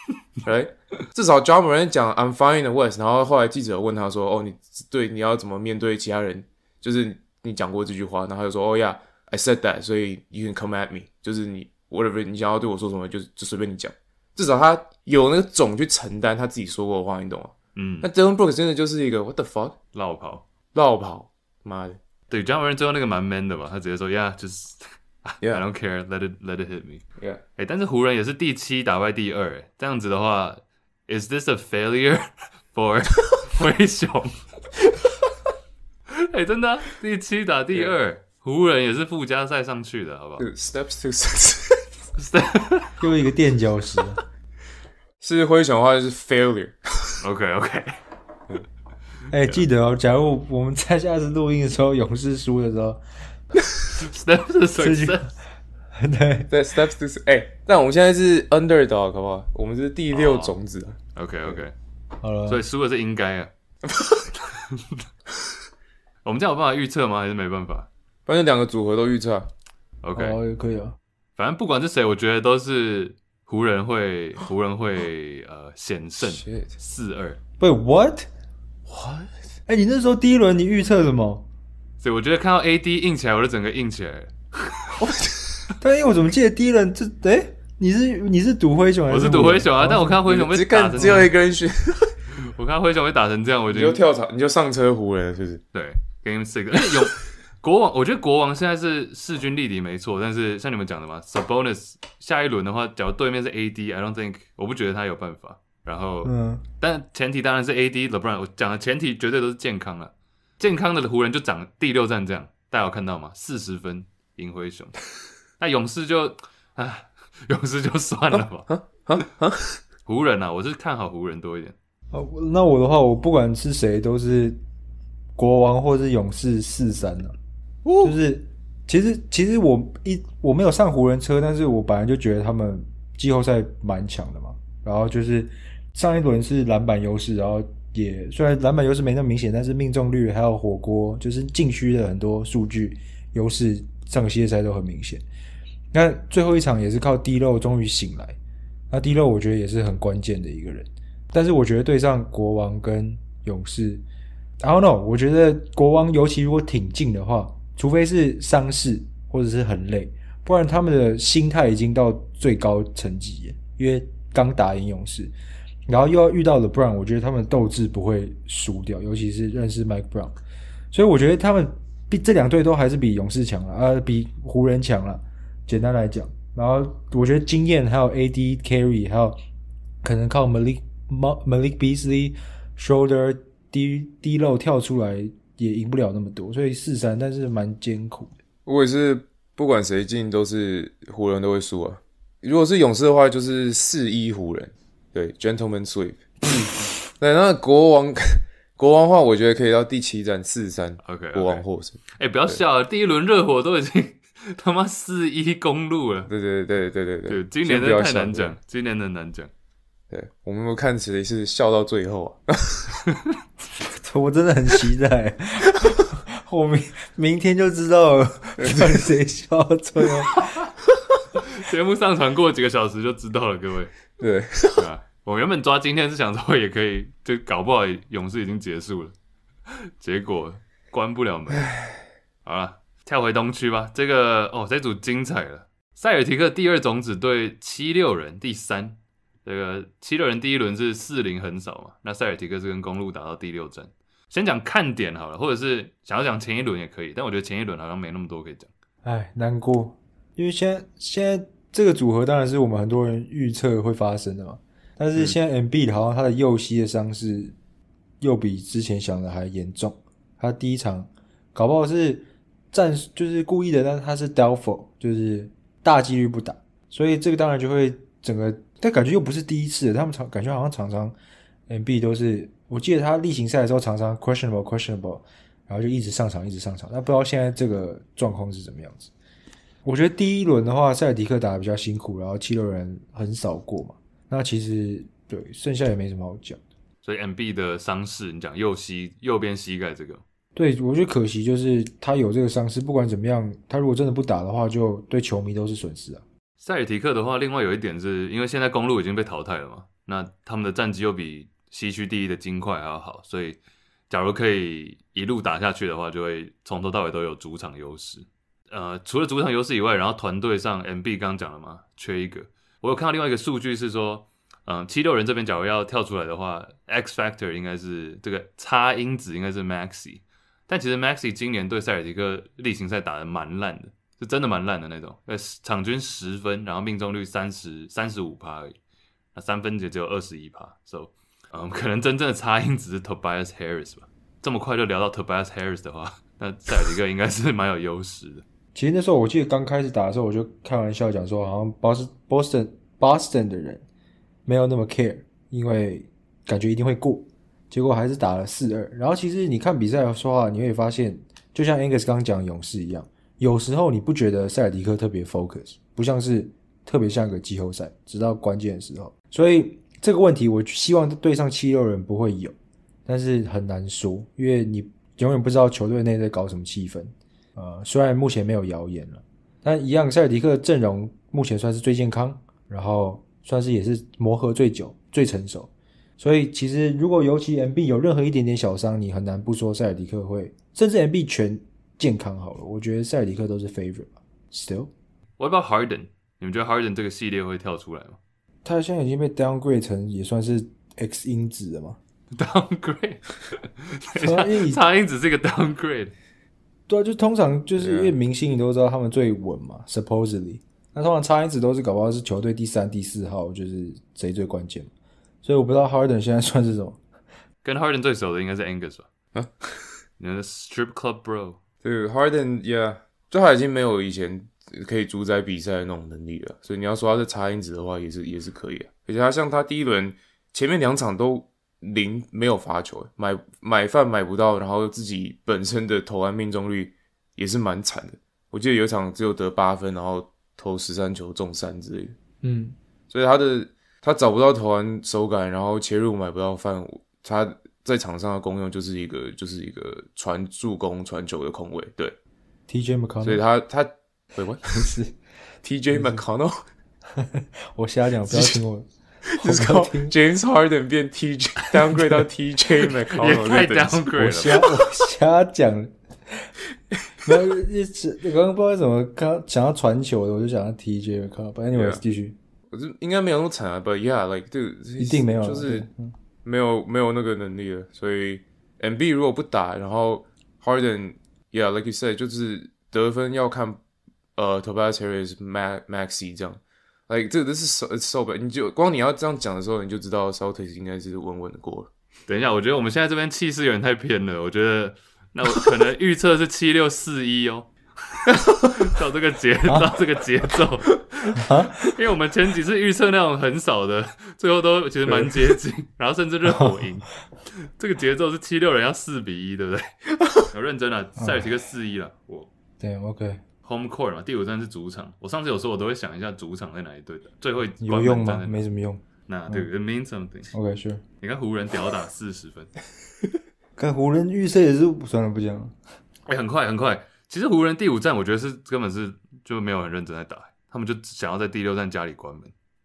right，至少 Johnson 讲 I'm fine，the worst。然后后来记者问他说：“哦，你对你要怎么面对其他人？就是你讲过这句话。”然后他就说：“ o h y e a h i said that，所以 you can come at me，就是你，whatever，你想要对我说什么，就就随便你讲。至少他有那个种去承担他自己说过的话，你懂吗？嗯，那 Dylan Brooks 真的就是一个 what the fuck，绕跑，绕跑，妈的！对 Johnson 最后那个蛮 man 的吧？他直接说：“ y e a h 就是。” Yeah, I don't care. Let it, let it hit me. Yeah. 哎，但是湖人也是第七打败第二，这样子的话，Is this a failure for 灰熊？哎，真的，第七打第二，湖人也是附加赛上去的，好不好？Steps to steps，用 一个垫脚石。是灰熊的话就是 failure。OK，OK。哎，记得哦，假如我们在下次录音的时候，勇士输的时候。Steps to s u e 对对，Steps to，哎，但我们现在是 underdog，好不好？我们是第六种子，OK OK，好了，所以输的是应该啊。我们这样有办法预测吗？还是没办法？反正两个组合都预测，OK，可以啊。反正不管是谁，我觉得都是湖人会湖人会呃险胜四二。喂，What What？哎，你那时候第一轮你预测什么？所以我觉得看到 AD 硬起来，我就整个硬起来。但 因为我怎么记得第一轮这哎，你是你是赌灰熊还是赌灰熊啊？但我看灰熊被只看只有一根须，我看灰熊被打成这样，我就你就跳槽你就上车湖人是不是？对，给你们四个有 国王，我觉得国王现在是势均力敌，没错。但是像你们讲的嘛 s u b o n e s 下一轮的话，假如对面是 AD，I don't think 我不觉得他有办法。然后，嗯，但前提当然是 AD 了，不然我讲的前提绝对都是健康了。健康的湖人就涨第六战这样，大家有看到吗？四十分，银灰熊。那勇士就啊，勇士就算了吧。湖人啊，我是看好湖人多一点。哦，那我的话，我不管是谁都是国王或是勇士四三呢。就是其实其实我一我没有上湖人车，但是我本来就觉得他们季后赛蛮强的嘛。然后就是上一轮是篮板优势，然后。也虽然篮板优势没那么明显，但是命中率还有火锅，就是禁区的很多数据优势，上列赛都很明显。那最后一场也是靠低漏终于醒来，那低漏我觉得也是很关键的一个人。但是我觉得对上国王跟勇士，I don't know，我觉得国王尤其如果挺进的话，除非是伤势或者是很累，不然他们的心态已经到最高层级，因为刚打赢勇士。然后又要遇到了不然，我觉得他们斗志不会输掉，尤其是认识麦克布朗，所以我觉得他们比这两队都还是比勇士强了，啊，比湖人强了。简单来讲，然后我觉得经验还有 AD Carry，还有可能靠 Malik Malik Beasley Shoulder 低低漏跳出来也赢不了那么多，所以四三，但是蛮艰苦。如果是不管谁进都是湖人，都会输啊。如果是勇士的话，就是四一湖人。对 g e n t l e m a n Sweep。对，那国王 国王话，我觉得可以到第七站四三，OK，国王获胜。哎，不要笑，第一轮热火都已经 他妈四一公路了。对对对对对对对，今年的太难讲，今年的难讲。对我们，看起来是笑到最后啊！我真的很期待，我明明天就知道了，谁笑到最后。节目上传过几个小时就知道了，各位。对，我原本抓今天是想说也可以，就搞不好勇士已经结束了，结果关不了门。好了，跳回东区吧。这个哦，这组精彩了。塞尔提克第二种子对七六人第三，这个七六人第一轮是四零横扫嘛？那塞尔提克是跟公路打到第六阵。先讲看点好了，或者是想要讲前一轮也可以，但我觉得前一轮好像没那么多可以讲。唉，难过，因为现现在。这个组合当然是我们很多人预测会发生的嘛，但是现在 M B 好像他的右膝的伤势又比之前想的还严重，他第一场搞不好是战就是故意的，但是他是 doubtful，就是大几率不打，所以这个当然就会整个，但感觉又不是第一次，他们常感觉好像常常 M B 都是，我记得他例行赛的时候常常 questionable questionable，然后就一直上场一直上场，那不知道现在这个状况是怎么样子。我觉得第一轮的话，塞尔迪克打的比较辛苦，然后七六人很少过嘛。那其实对剩下也没什么好讲所以 M B 的伤势，你讲右膝、右边膝盖这个，对我觉得可惜就是他有这个伤势，不管怎么样，他如果真的不打的话，就对球迷都是损失啊。塞尔提克的话，另外有一点是因为现在公路已经被淘汰了嘛，那他们的战绩又比西区第一的金块还要好，所以假如可以一路打下去的话，就会从头到尾都有主场优势。呃，除了主场优势以外，然后团队上，M B 刚讲了吗？缺一个。我有看到另外一个数据是说，嗯，七六人这边假如要跳出来的话，X factor 应该是这个差因子应该是 Maxi，但其实 Maxi 今年对塞尔迪克例行赛打的蛮烂的，是真的蛮烂的那种，呃，场均十分，然后命中率三十三十五趴而已，那三分也只有二十一趴，so，嗯，可能真正的差因子是 Tobias Harris 吧。这么快就聊到 Tobias Harris 的话，那塞尔迪克应该是蛮有优势的。其实那时候我记得刚开始打的时候，我就开玩笑讲说，好像 Boston Boston Boston 的人没有那么 care，因为感觉一定会过。结果还是打了四二。然后其实你看比赛说话，你会发现，就像 Angus 刚刚讲勇士一样，有时候你不觉得塞尔迪克特别 focus，不像是特别像个季后赛，直到关键的时候。所以这个问题，我希望对上七六人不会有，但是很难说，因为你永远不知道球队内在搞什么气氛。呃，虽然目前没有谣言了，但一样塞尔迪克阵容目前算是最健康，然后算是也是磨合最久、最成熟。所以其实如果尤其 M B 有任何一点点小伤，你很难不说塞尔迪克会。甚至 M B 全健康好了，我觉得塞尔迪克都是 favorite Still，What about Harden？你们觉得 Harden 这个系列会跳出来吗？他现在已经被 downgrade 成也算是 X 因子了吗？Downgrade？X 因子这个 downgrade。对，就通常就是因为明星，你都知道他们最稳嘛。Supposedly，那通常差因子都是搞不好是球队第三、第四号，就是谁最关键。所以我不知道 Harden 现在是什么。跟 Harden 最熟的应该是 a n g u s 吧？啊，你的 Strip Club Bro。对，Harden h 就他已经没有以前可以主宰比赛的那种能力了。所以你要说他是差因子的话，也是也是可以啊。而且他像他第一轮前面两场都。零没有罚球，买买饭买不到，然后自己本身的投篮命中率也是蛮惨的。我记得有一场只有得八分，然后投十三球中三之类的。嗯，所以他的他找不到投篮手感，然后切入买不到饭，他在场上的功用就是一个就是一个传助攻传球的控卫。对，TJ McConnell，所以他他不 是 TJ McConnell，我瞎讲，不要听我。Just got James Harden 变 TJ，downgrade 到 TJ，my 靠，也太 downgrade 了，我笑，瞎讲。没有，你刚不知道怎么刚想要传球的，我就想要 TJ，my 靠。But anyways，继续。我这应该没有那么惨啊，But yeah，like dude，一定没有，就是没有没有那个能力了。所以 MB 如果不打，然后 Harden，yeah，like you s a i d 就是得分要看呃 Tobias Harris、Maxi 这样。哎，这个都是 o 受不了，你就光你要这样讲的时候，你就知道 Celtics 应该是稳稳的过了。等一下，我觉得我们现在这边气势有点太偏了。我觉得，那我可能预测是七六四一哦。照 这个节照这个节奏 因为我们前几次预测那种很少的，最后都其实蛮接近，然后甚至热火赢。这个节奏是七六人要四比一，对不对？我 认真了，再提个四一了，我。对，OK。Home court 嘛，第五站是主场。我上次有说，我都会想一下主场在哪一队的。最后有用吗？没什么用。那对，mean something。OK，是。你看湖人屌打四十分，看湖人预测也是算了不讲。哎，很快很快。其实湖人第五站我觉得是根本是就没有很认真在打，他们就想要在第六站家里关门，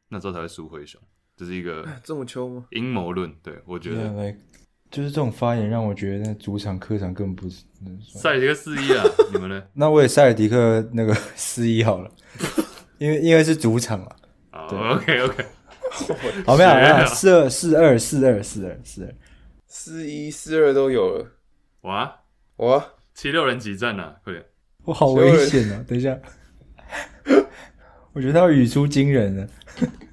那时候才会输灰熊。这是一个这么巧吗？阴谋论，对我觉得。就是这种发言让我觉得那主场客场根本不能塞迪克四一啊，你们呢？那我也塞迪克那个四一好了，因为因为是主场了。OK OK，好没好？四二四二四二四二四二四一四二都有了。哇哇，七六人急阵啊？快点！我好危险啊！等一下，我觉得他语出惊人了，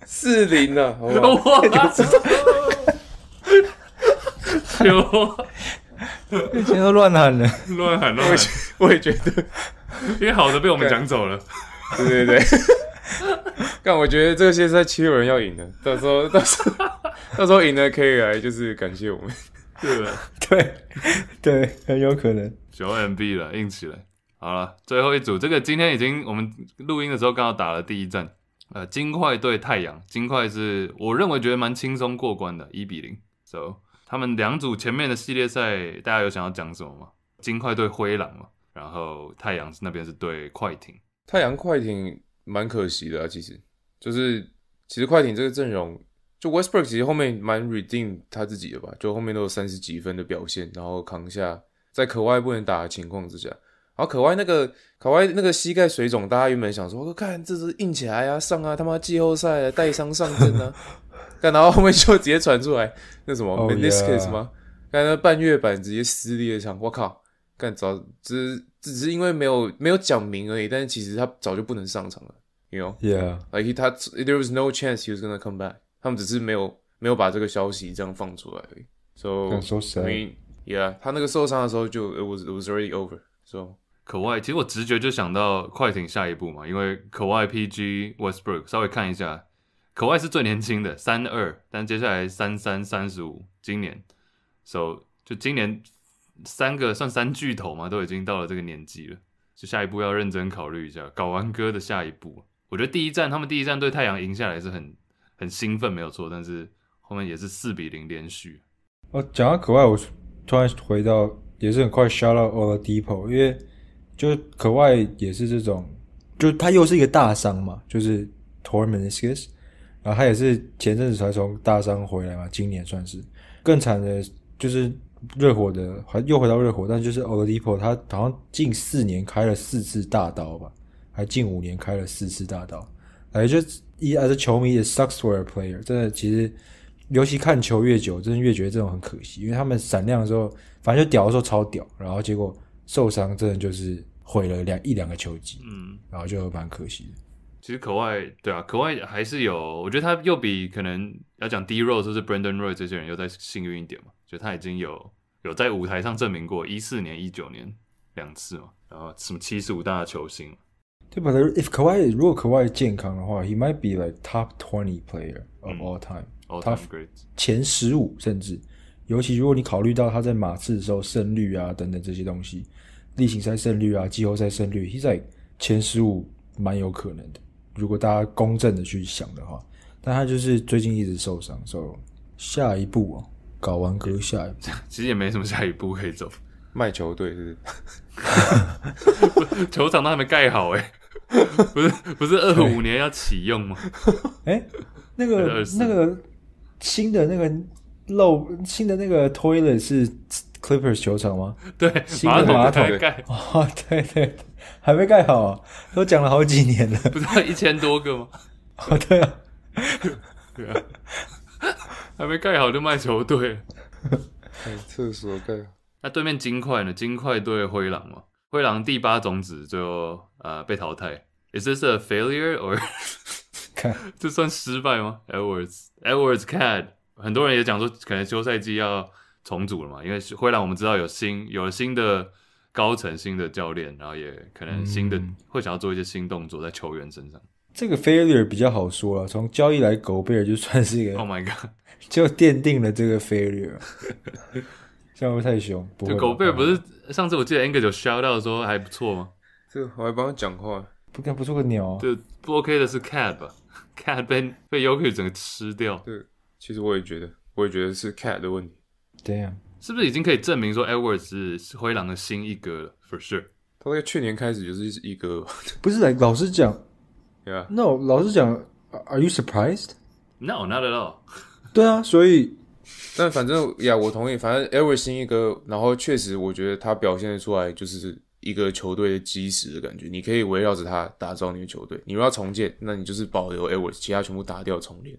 四零了，哇！哟，以前都乱喊的，乱喊乱，我也觉得，因为好的被我们讲走了，对对对。但 我觉得这个现在七六人要赢的，到时候 到时候到时候赢了可以来就是感谢我们，对吧？对对，很有可能。九 m b 了，硬起来。好了，最后一组，这个今天已经我们录音的时候刚好打了第一站。呃，金块对太阳，金块是我认为觉得蛮轻松过关的，一比零。So 他们两组前面的系列赛，大家有想要讲什么吗？金块对灰狼嘛，然后太阳那边是对快艇。太阳快艇蛮可惜的，啊，其实就是其实快艇这个阵容，就 Westbrook 其实后面蛮 redeem 他自己的吧，就后面都有三十几分的表现，然后扛下在可外不能打的情况之下，然后可外那个可外那个膝盖水肿，大家原本想说看这是硬起来啊上啊他妈季后赛带伤上阵啊。干，到后面就直接传出来，那什么？In this c a s 吗？干，那半月板直接撕裂伤，我靠！干早只只是因为没有没有讲明而已，但是其实他早就不能上场了，You know？Yeah，Like he, 他 there was no chance he was g o n n a come back. 他们只是没有没有把这个消息这样放出来。而已。So 受伤？Yeah，他那个受伤的时候就 it was was already over。So 可外，其实我直觉就想到快艇下一步嘛，因为可外 PG Westbrook 稍微看一下。可外是最年轻的三二，但接下来三三三十五，今年，s o 就今年三个算三巨头嘛，都已经到了这个年纪了，就下一步要认真考虑一下，搞完哥的下一步，我觉得第一站他们第一站对太阳赢下来是很很兴奋，没有错，但是后面也是四比零连续。哦，讲到可外，我突然回到也是很快 s h u out t o a l l the d e p o t 因为就可外也是这种，就他又是一个大伤嘛，就是 t o r meniscus。然后他也是前阵子才从大伤回来嘛，今年算是更惨的，就是热火的，还又回到热火，但就是 Ole d e p o 他好像近四年开了四次大刀吧，还近五年开了四次大刀，哎，就一，还是球迷的 Sucksware player，真的其实，尤其看球越久，真的越觉得这种很可惜，因为他们闪亮的时候，反正就屌的时候超屌，然后结果受伤，真的就是毁了两一两个球季，嗯，然后就蛮可惜的。其实口外对啊，口外还是有，我觉得他又比可能要讲低肉，就是 Brandon Roy 这些人又再幸运一点嘛。就他已经有有在舞台上证明过，一四年、一九年两次嘛，然后什么七十五大球星。对吧？If 科怀如果科怀健康的话，He might be like top twenty player of all time，time 前十五甚至，尤其如果你考虑到他在马刺的时候胜率啊等等这些东西，例行赛胜率啊，季后赛胜率，He 在前十五蛮有可能的。如果大家公正的去想的话，但他就是最近一直受伤，所以下一步啊，搞完歌下一步，其实也没什么下一步可以走。卖球队是？是，球场都还没盖好哎，不是不是二五年要启用吗？哎，那个那个新的那个漏新的那个 toilet 是 Clippers 球场吗？对，马桶盖盖哦，对对。还没盖好，都讲了好几年了。不是一千多个吗？哦，对啊，对啊，还没盖好就卖球队 厕所盖。那对面金块呢？金块对灰狼嘛？灰狼第八种子最后啊被淘汰。Is this a failure or？看，这算失败吗 e w a r s e w a r s c a d 很多人也讲说，可能休赛季要重组了嘛？因为灰狼我们知道有新，有了新的。高层新的教练，然后也可能新的会想要做一些新动作在球员身上。这个 failure 比较好说了，从交易来狗贝尔就算是一个。Oh my god！就奠定了这个 failure。会太凶。就狗贝尔不是上次我记得 a n g e l 就 shout 到说还不错吗？这我还帮他讲话，不，该不错个鸟。对，不 OK 的是 cat 吧？cat 被被 Yoku 整个吃掉。对，其实我也觉得，我也觉得是 cat 的问题。Damn！是不是已经可以证明说 Edwards 是灰狼的新一哥了？For sure，他个去年开始就是一哥。不是，老实讲，h n o 老实讲，Are you surprised？No，not at all。对啊，所以，但反正呀，我同意。反正 Edwards 新一哥，然后确实，我觉得他表现出来就是一个球队的基石的感觉。你可以围绕着他打造你的球队。你要重建，那你就是保留 Edwards，其他全部打掉重连。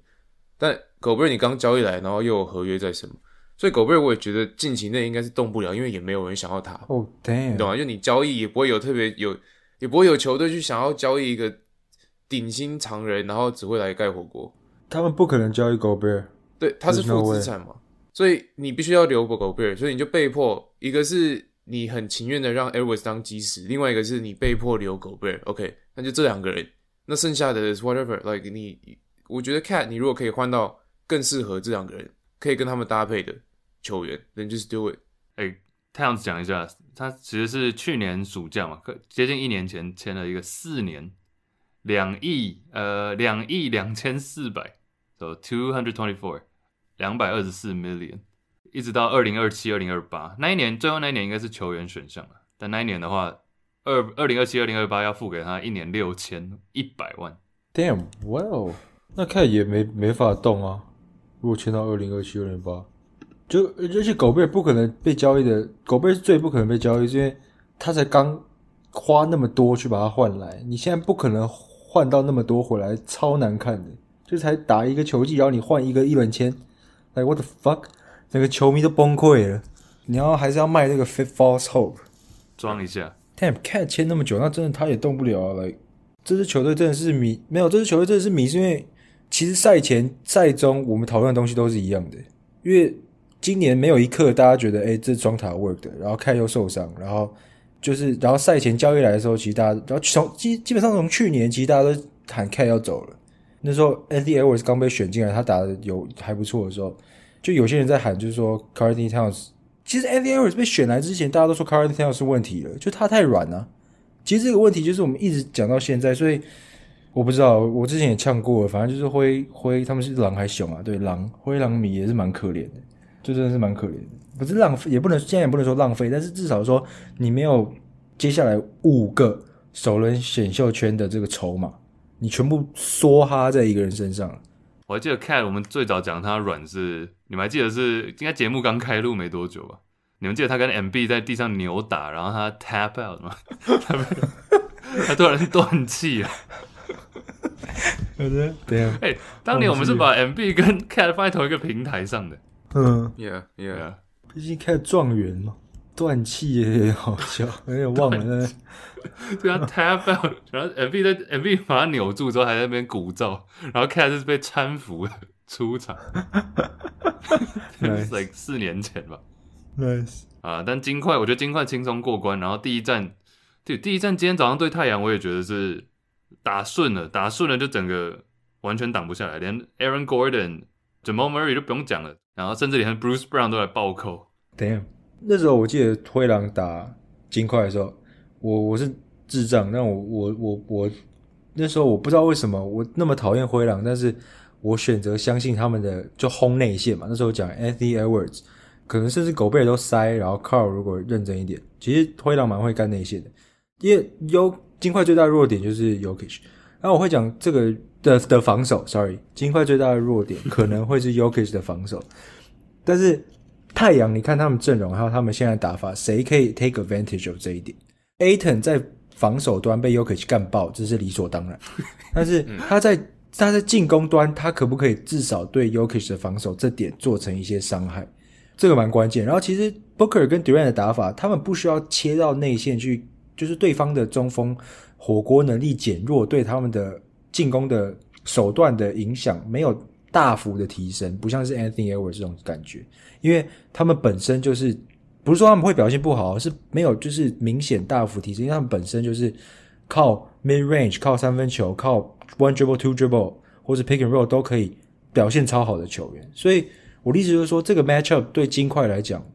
但狗不是你刚交易来，然后又合约在什么？所以狗贝我也觉得近期内应该是动不了，因为也没有人想要他。哦，你懂吗？就你交易也不会有特别有，也不会有球队去想要交易一个顶薪常人，然后只会来盖火锅。他们不可能交易狗贝。对，他是负资产嘛，所以你必须要留狗狗贝。所以你就被迫一个是你很情愿的让艾维斯当基石，另外一个是你被迫留狗贝。OK，那就这两个人，那剩下的 whatever，like 你，我觉得 cat 你如果可以换到更适合这两个人。可以跟他们搭配的球员，then just do it。哎，太阳子讲一下，他其实是去年暑假嘛，可接近一年前签了一个四年，两亿呃两亿两千四百，so two hundred twenty four，两百二十四 million，一直到二零二七二零二八那一年，最后那一年应该是球员选项了。但那一年的话，二二零二七二零二八要付给他一年六千一百万。Damn，well，那看也没没法动啊。如果签到二零二七二零八，就而且狗贝不可能被交易的，狗贝是最不可能被交易，是因为，他才刚花那么多去把它换来，你现在不可能换到那么多回来，超难看的，就才打一个球季，然后你换一个一轮签，哎，我 h e fuck？整个球迷都崩溃了，你要还是要卖那个 f i t h f u l s hope 装一下，tem cat 签那么久，那真的他也动不了啊。like,，这支球队真的是迷，没有这支球队真的是迷，是因为。其实赛前、赛中我们讨论的东西都是一样的，因为今年没有一刻大家觉得，哎，这装塔 work 的，然后凯又受伤，然后就是，然后赛前交易来的时候，其实大家，然后从基基本上从去年，其实大家都喊凯要走了。那时候 a n d y e w s 刚被选进来，他打的有还不错的时候，就有些人在喊，就是说 c a r t l i n e Towns。其实 a n d y e w s 被选来之前，大家都说 c a r t l i n e Towns 是问题了，就他太软了。其实这个问题就是我们一直讲到现在，所以。我不知道，我之前也呛过，反正就是灰灰，他们是狼还是熊啊？对，狼灰狼迷也是蛮可怜的，就真的是蛮可怜的，不是浪费，也不能现在也不能说浪费，但是至少说你没有接下来五个首轮选秀圈的这个筹码，你全部梭哈在一个人身上。我还记得 Cat，我们最早讲他软是，你们还记得是应该节目刚开录没多久吧？你们记得他跟 MB 在地上扭打，然后他 Tap Out 吗？他突然断气了。我觉得对呀，哎，当年我们是把 MB 跟 Cat 放在同一个平台上的，嗯，Yeah，Yeah，毕竟 Cat 状元嘛，断气，也好笑，有点忘了，对啊，Tap out，然后 MB 在 MB 把他扭住之后还在那边鼓噪，然后 Cat 是被搀扶出场，Nice，四年前吧，Nice 啊，但金块，我觉得金块轻松过关，然后第一站，对，第一站今天早上对太阳，我也觉得是。打顺了，打顺了就整个完全挡不下来，连 Aaron Gordon、Jamal Murray 就不用讲了，然后甚至连 Bruce Brown 都来暴扣。等下，那时候我记得灰狼打金块的时候，我我是智障，那我我我我那时候我不知道为什么我那么讨厌灰狼，但是我选择相信他们的就轰内线嘛。那时候讲 Anthony Edwards，可能甚至狗贝都塞，然后 Carl 如果认真一点，其实灰狼蛮会干内线的，因为有。金块最大弱点就是 Yokish，然后我会讲这个的的防守。Sorry，金块最大的弱点可能会是 Yokish 的防守，但是太阳，你看他们阵容还有他们现在打法，谁可以 take advantage of 这一点？Aton 在防守端被 Yokish 干爆，这是理所当然。但是他在他在进攻端，他可不可以至少对 Yokish 的防守这点做成一些伤害？这个蛮关键。然后其实 b o k e r 跟 Durant 的打法，他们不需要切到内线去。就是对方的中锋火锅能力减弱，对他们的进攻的手段的影响没有大幅的提升，不像是 a n y t h o n y e w e r 这种感觉，因为他们本身就是不是说他们会表现不好，是没有就是明显大幅提升，因为他们本身就是靠 mid range、靠三分球、靠 one dribble、two dribble 或者 pick and roll 都可以表现超好的球员，所以我的意思就是说，这个 matchup 对金块来讲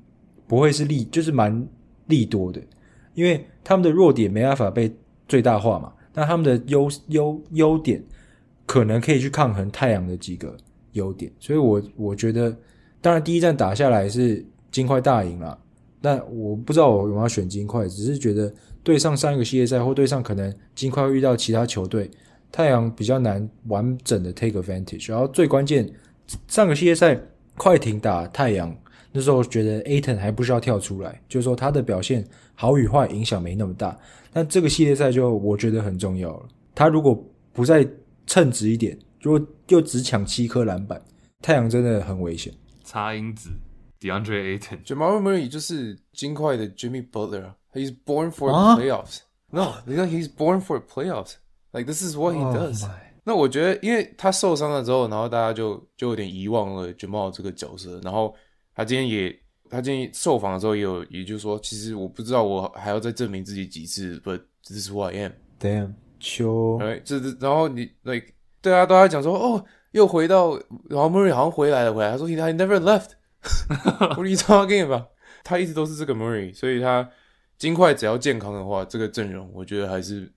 不会是利，就是蛮利多的。因为他们的弱点没办法被最大化嘛，那他们的优优优点可能可以去抗衡太阳的几个优点，所以我我觉得，当然第一站打下来是金块大赢了，但我不知道我有没有选金块，只是觉得对上上一个系列赛或对上可能金块会遇到其他球队，太阳比较难完整的 take advantage，然后最关键上个系列赛快艇打太阳。那时候觉得 a t o n 还不需要跳出来，就是说他的表现好与坏影响没那么大。但这个系列赛就我觉得很重要了。他如果不再称职一点，就又只抢七颗篮板，太阳真的很危险。差因子，DeAndre a t o n j a m a l Murray 就是金块的 Jimmy Butler，He's born for p l a y o f f s n o 你看 he's born for playoffs，Like this is what he does。那我觉得，因为他受伤了之后，然后大家就就有点遗忘了 Jamal 这个角色，然后。他今天也，他今天受访的时候也有，也就是说，其实我不知道，我还要再证明自己几次 b u t this who is I am. d a m n 哎，这这，然后你，like，对啊，大家讲说，哦，又回到，然后 Murray 好像回来了，回来，他说，h 他 never left，about? 他一直都是这个 Murray，所以他尽快只要健康的话，这个阵容我觉得还是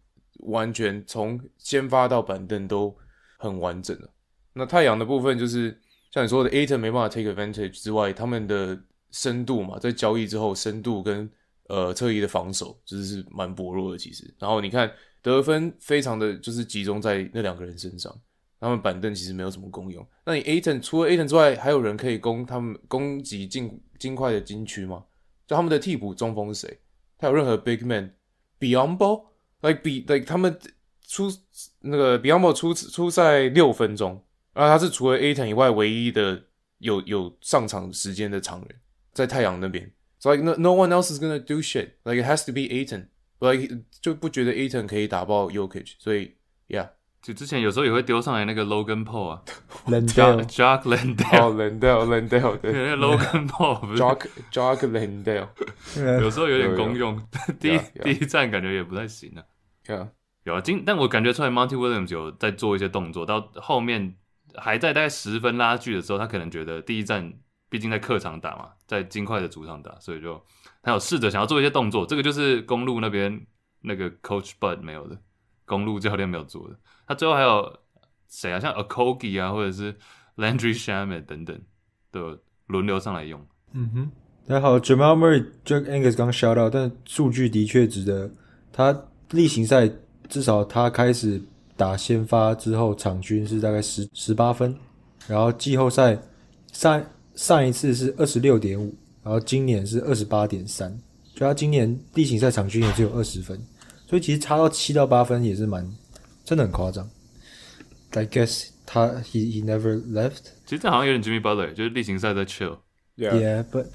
完全从先发到板凳都很完整的。那太阳的部分就是。像你说的 a t o n 没办法 take advantage 之外，他们的深度嘛，在交易之后，深度跟呃侧翼的防守，就是是蛮薄弱的。其实，然后你看得分非常的就是集中在那两个人身上，他们板凳其实没有什么功用。那你 a t o n 除了 a t o n 之外，还有人可以攻他们攻击进进快的禁区吗？就他们的替补中锋是谁？他有任何 big man？比 b a l l l i k e 比？对，他们出那个比 l l 出出赛六分钟。啊，他是除了 Aton 以外唯一的有有上场时间的常人，在太阳那边，so like no no one else is gonna do shit like it has to be Aton，like 就不觉得 Aton 可以打爆 y o k i d g e 所以，yeah，就之前有时候也会丢上来那个 Logan Paul 啊 j c k Landell，a n d e l l a n d e l l 对，Logan p a u l j c k j c k Landell，有时候有点功用，第第一站感觉也不太行啊，啊，有啊，今但我感觉出来 Monty Williams 有在做一些动作，到后面。还在大概十分拉锯的时候，他可能觉得第一站毕竟在客场打嘛，在尽快的主场打，所以就他有试着想要做一些动作。这个就是公路那边那个 Coach Bud 没有的公路教练没有做的。他最后还有谁啊？像 a k o g i e 啊，或者是 Landry Shamet 等等的轮流上来用。嗯哼，大家好，Jamal Murray、d k e Angus 刚 shout out，但数据的确值得。他例行赛至少他开始。打先发之后，场均是大概十十八分，然后季后赛上上一次是二十六点五，然后今年是二十八点三，就他今年例行赛场均也只有二十分，所以其实差到七到八分也是蛮真的很夸张。I guess 他 he he never left。其实这好像有点 Jimmy Butler，就是例行赛在 chill。Yeah, but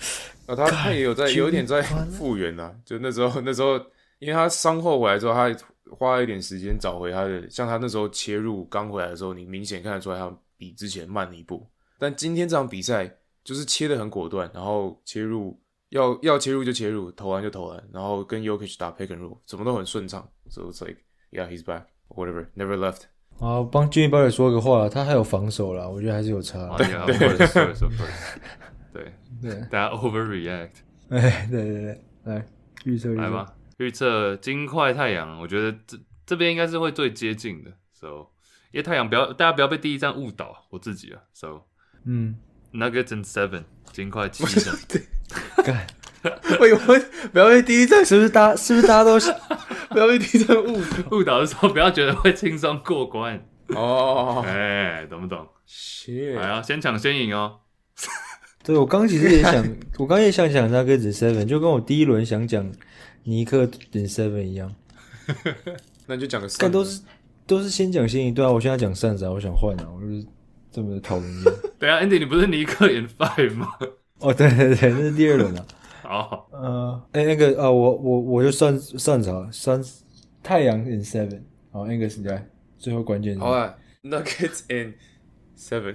啊他他也有在有点在复原啊，就那时候那时候，因为他伤后回来之后他。花了一点时间找回他的，像他那时候切入刚回来的时候，你明显看得出来他比之前慢了一步。但今天这场比赛就是切的很果断，然后切入要 要切入就切入，投篮就投篮，然后跟 y o k i c h 打 p c k and Roll，什么都很顺畅。So it's like, yeah, he's back, whatever, never left. 好，帮 Jimmy Bailey 说个话，他还有防守了，我觉得还是有差。对 对，大家 overreact。哎，对对对，来预测预吧。预测金块太阳，我觉得这这边应该是会最接近的。So，因为太阳不要大家不要被第一站误导。我自己啊，So，嗯，Nuggets and Seven，金块七。对，为不要被第一站是不是？大是不是？大家都不要被第一站误 误导的时候，不要觉得会轻松过关哦。哎，懂不懂？是，来啊，先抢先赢哦。对我刚其实也想，我刚也想讲 Nuggets and Seven，就跟我第一轮想讲。尼克演 Seven 一样，那你就讲个。但都是都是先讲先一对啊！我现在讲扇子啊！我想换啊！我就是这么讨论。对啊，Andy，你不是尼克演 Five 吗？哦，对对对，那是第二轮了。哦，嗯，哎，那个啊，我我我就算算着算太阳演 Seven。好，Angus，现在最后关键。好啊，Nuggets in Seven。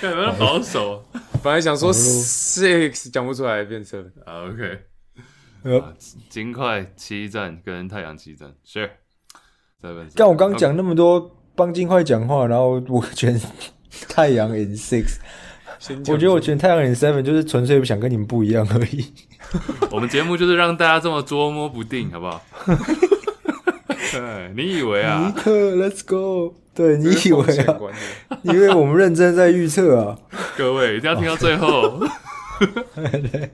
干嘛保守？本来想说 Six 讲不出来变 Seven。OK。金块七战跟太阳七战，是。再问，看我刚讲那么多帮金块讲话，然后我全 太阳 i n six。我觉得我全太阳 i n seven，就是纯粹不想跟你们不一样而已。我们节目就是让大家这么捉摸不定，好不好？对，你以为啊？Let's go！对你以为啊？因为我们认真在预测啊，各位一定要听到最后。对。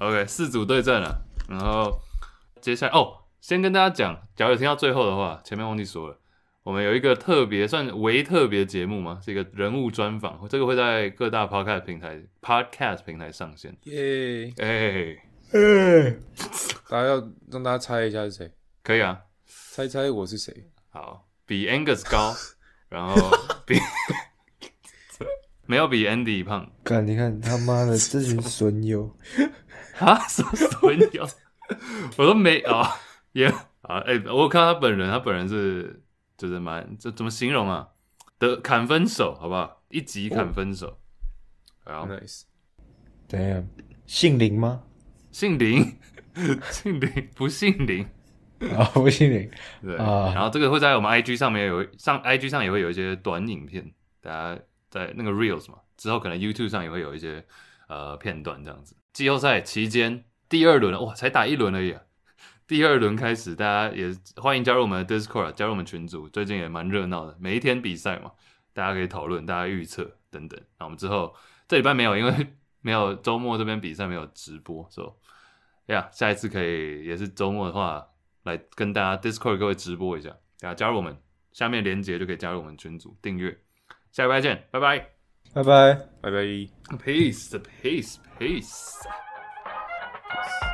OK，四组对阵了，然后接下来哦，先跟大家讲，假如听到最后的话，前面忘记说了，我们有一个特别算唯特别节目嘛，是一个人物专访，这个会在各大 podcast 平台、podcast 平台上线。耶！哎哎，大家要让大家猜一下是谁？可以啊，猜猜我是谁？好，比 Angus 高，然后比 没有比 Andy 胖。看，你看他妈的这群损友。啊，什么损友，我都没啊，也啊，哎，我看到他本人，他本人是就是蛮，这怎么形容啊？的砍分手，好不好？一集砍分手，nice 然、后、。等一下，姓林吗？姓林，姓林不姓林啊？不姓林，对啊。然后这个会在我们 IG 上面有，上 IG 上也会有一些短影片，大家在那个 Reels 嘛，之后可能 YouTube 上也会有一些呃片段这样子。季后赛期间第二轮了，哇，才打一轮而已。第二轮开始，大家也欢迎加入我们的 Discord，加入我们群组。最近也蛮热闹的，每一天比赛嘛，大家可以讨论，大家预测等等。那我们之后这礼拜没有，因为 没有周末这边比赛没有直播，所以呀，下一次可以也是周末的话，来跟大家 Discord 各位直播一下。后加入我们，下面链接就可以加入我们群组订阅。下礼拜见，拜拜。Bye bye. Bye bye. Peace. Peace. Peace. peace.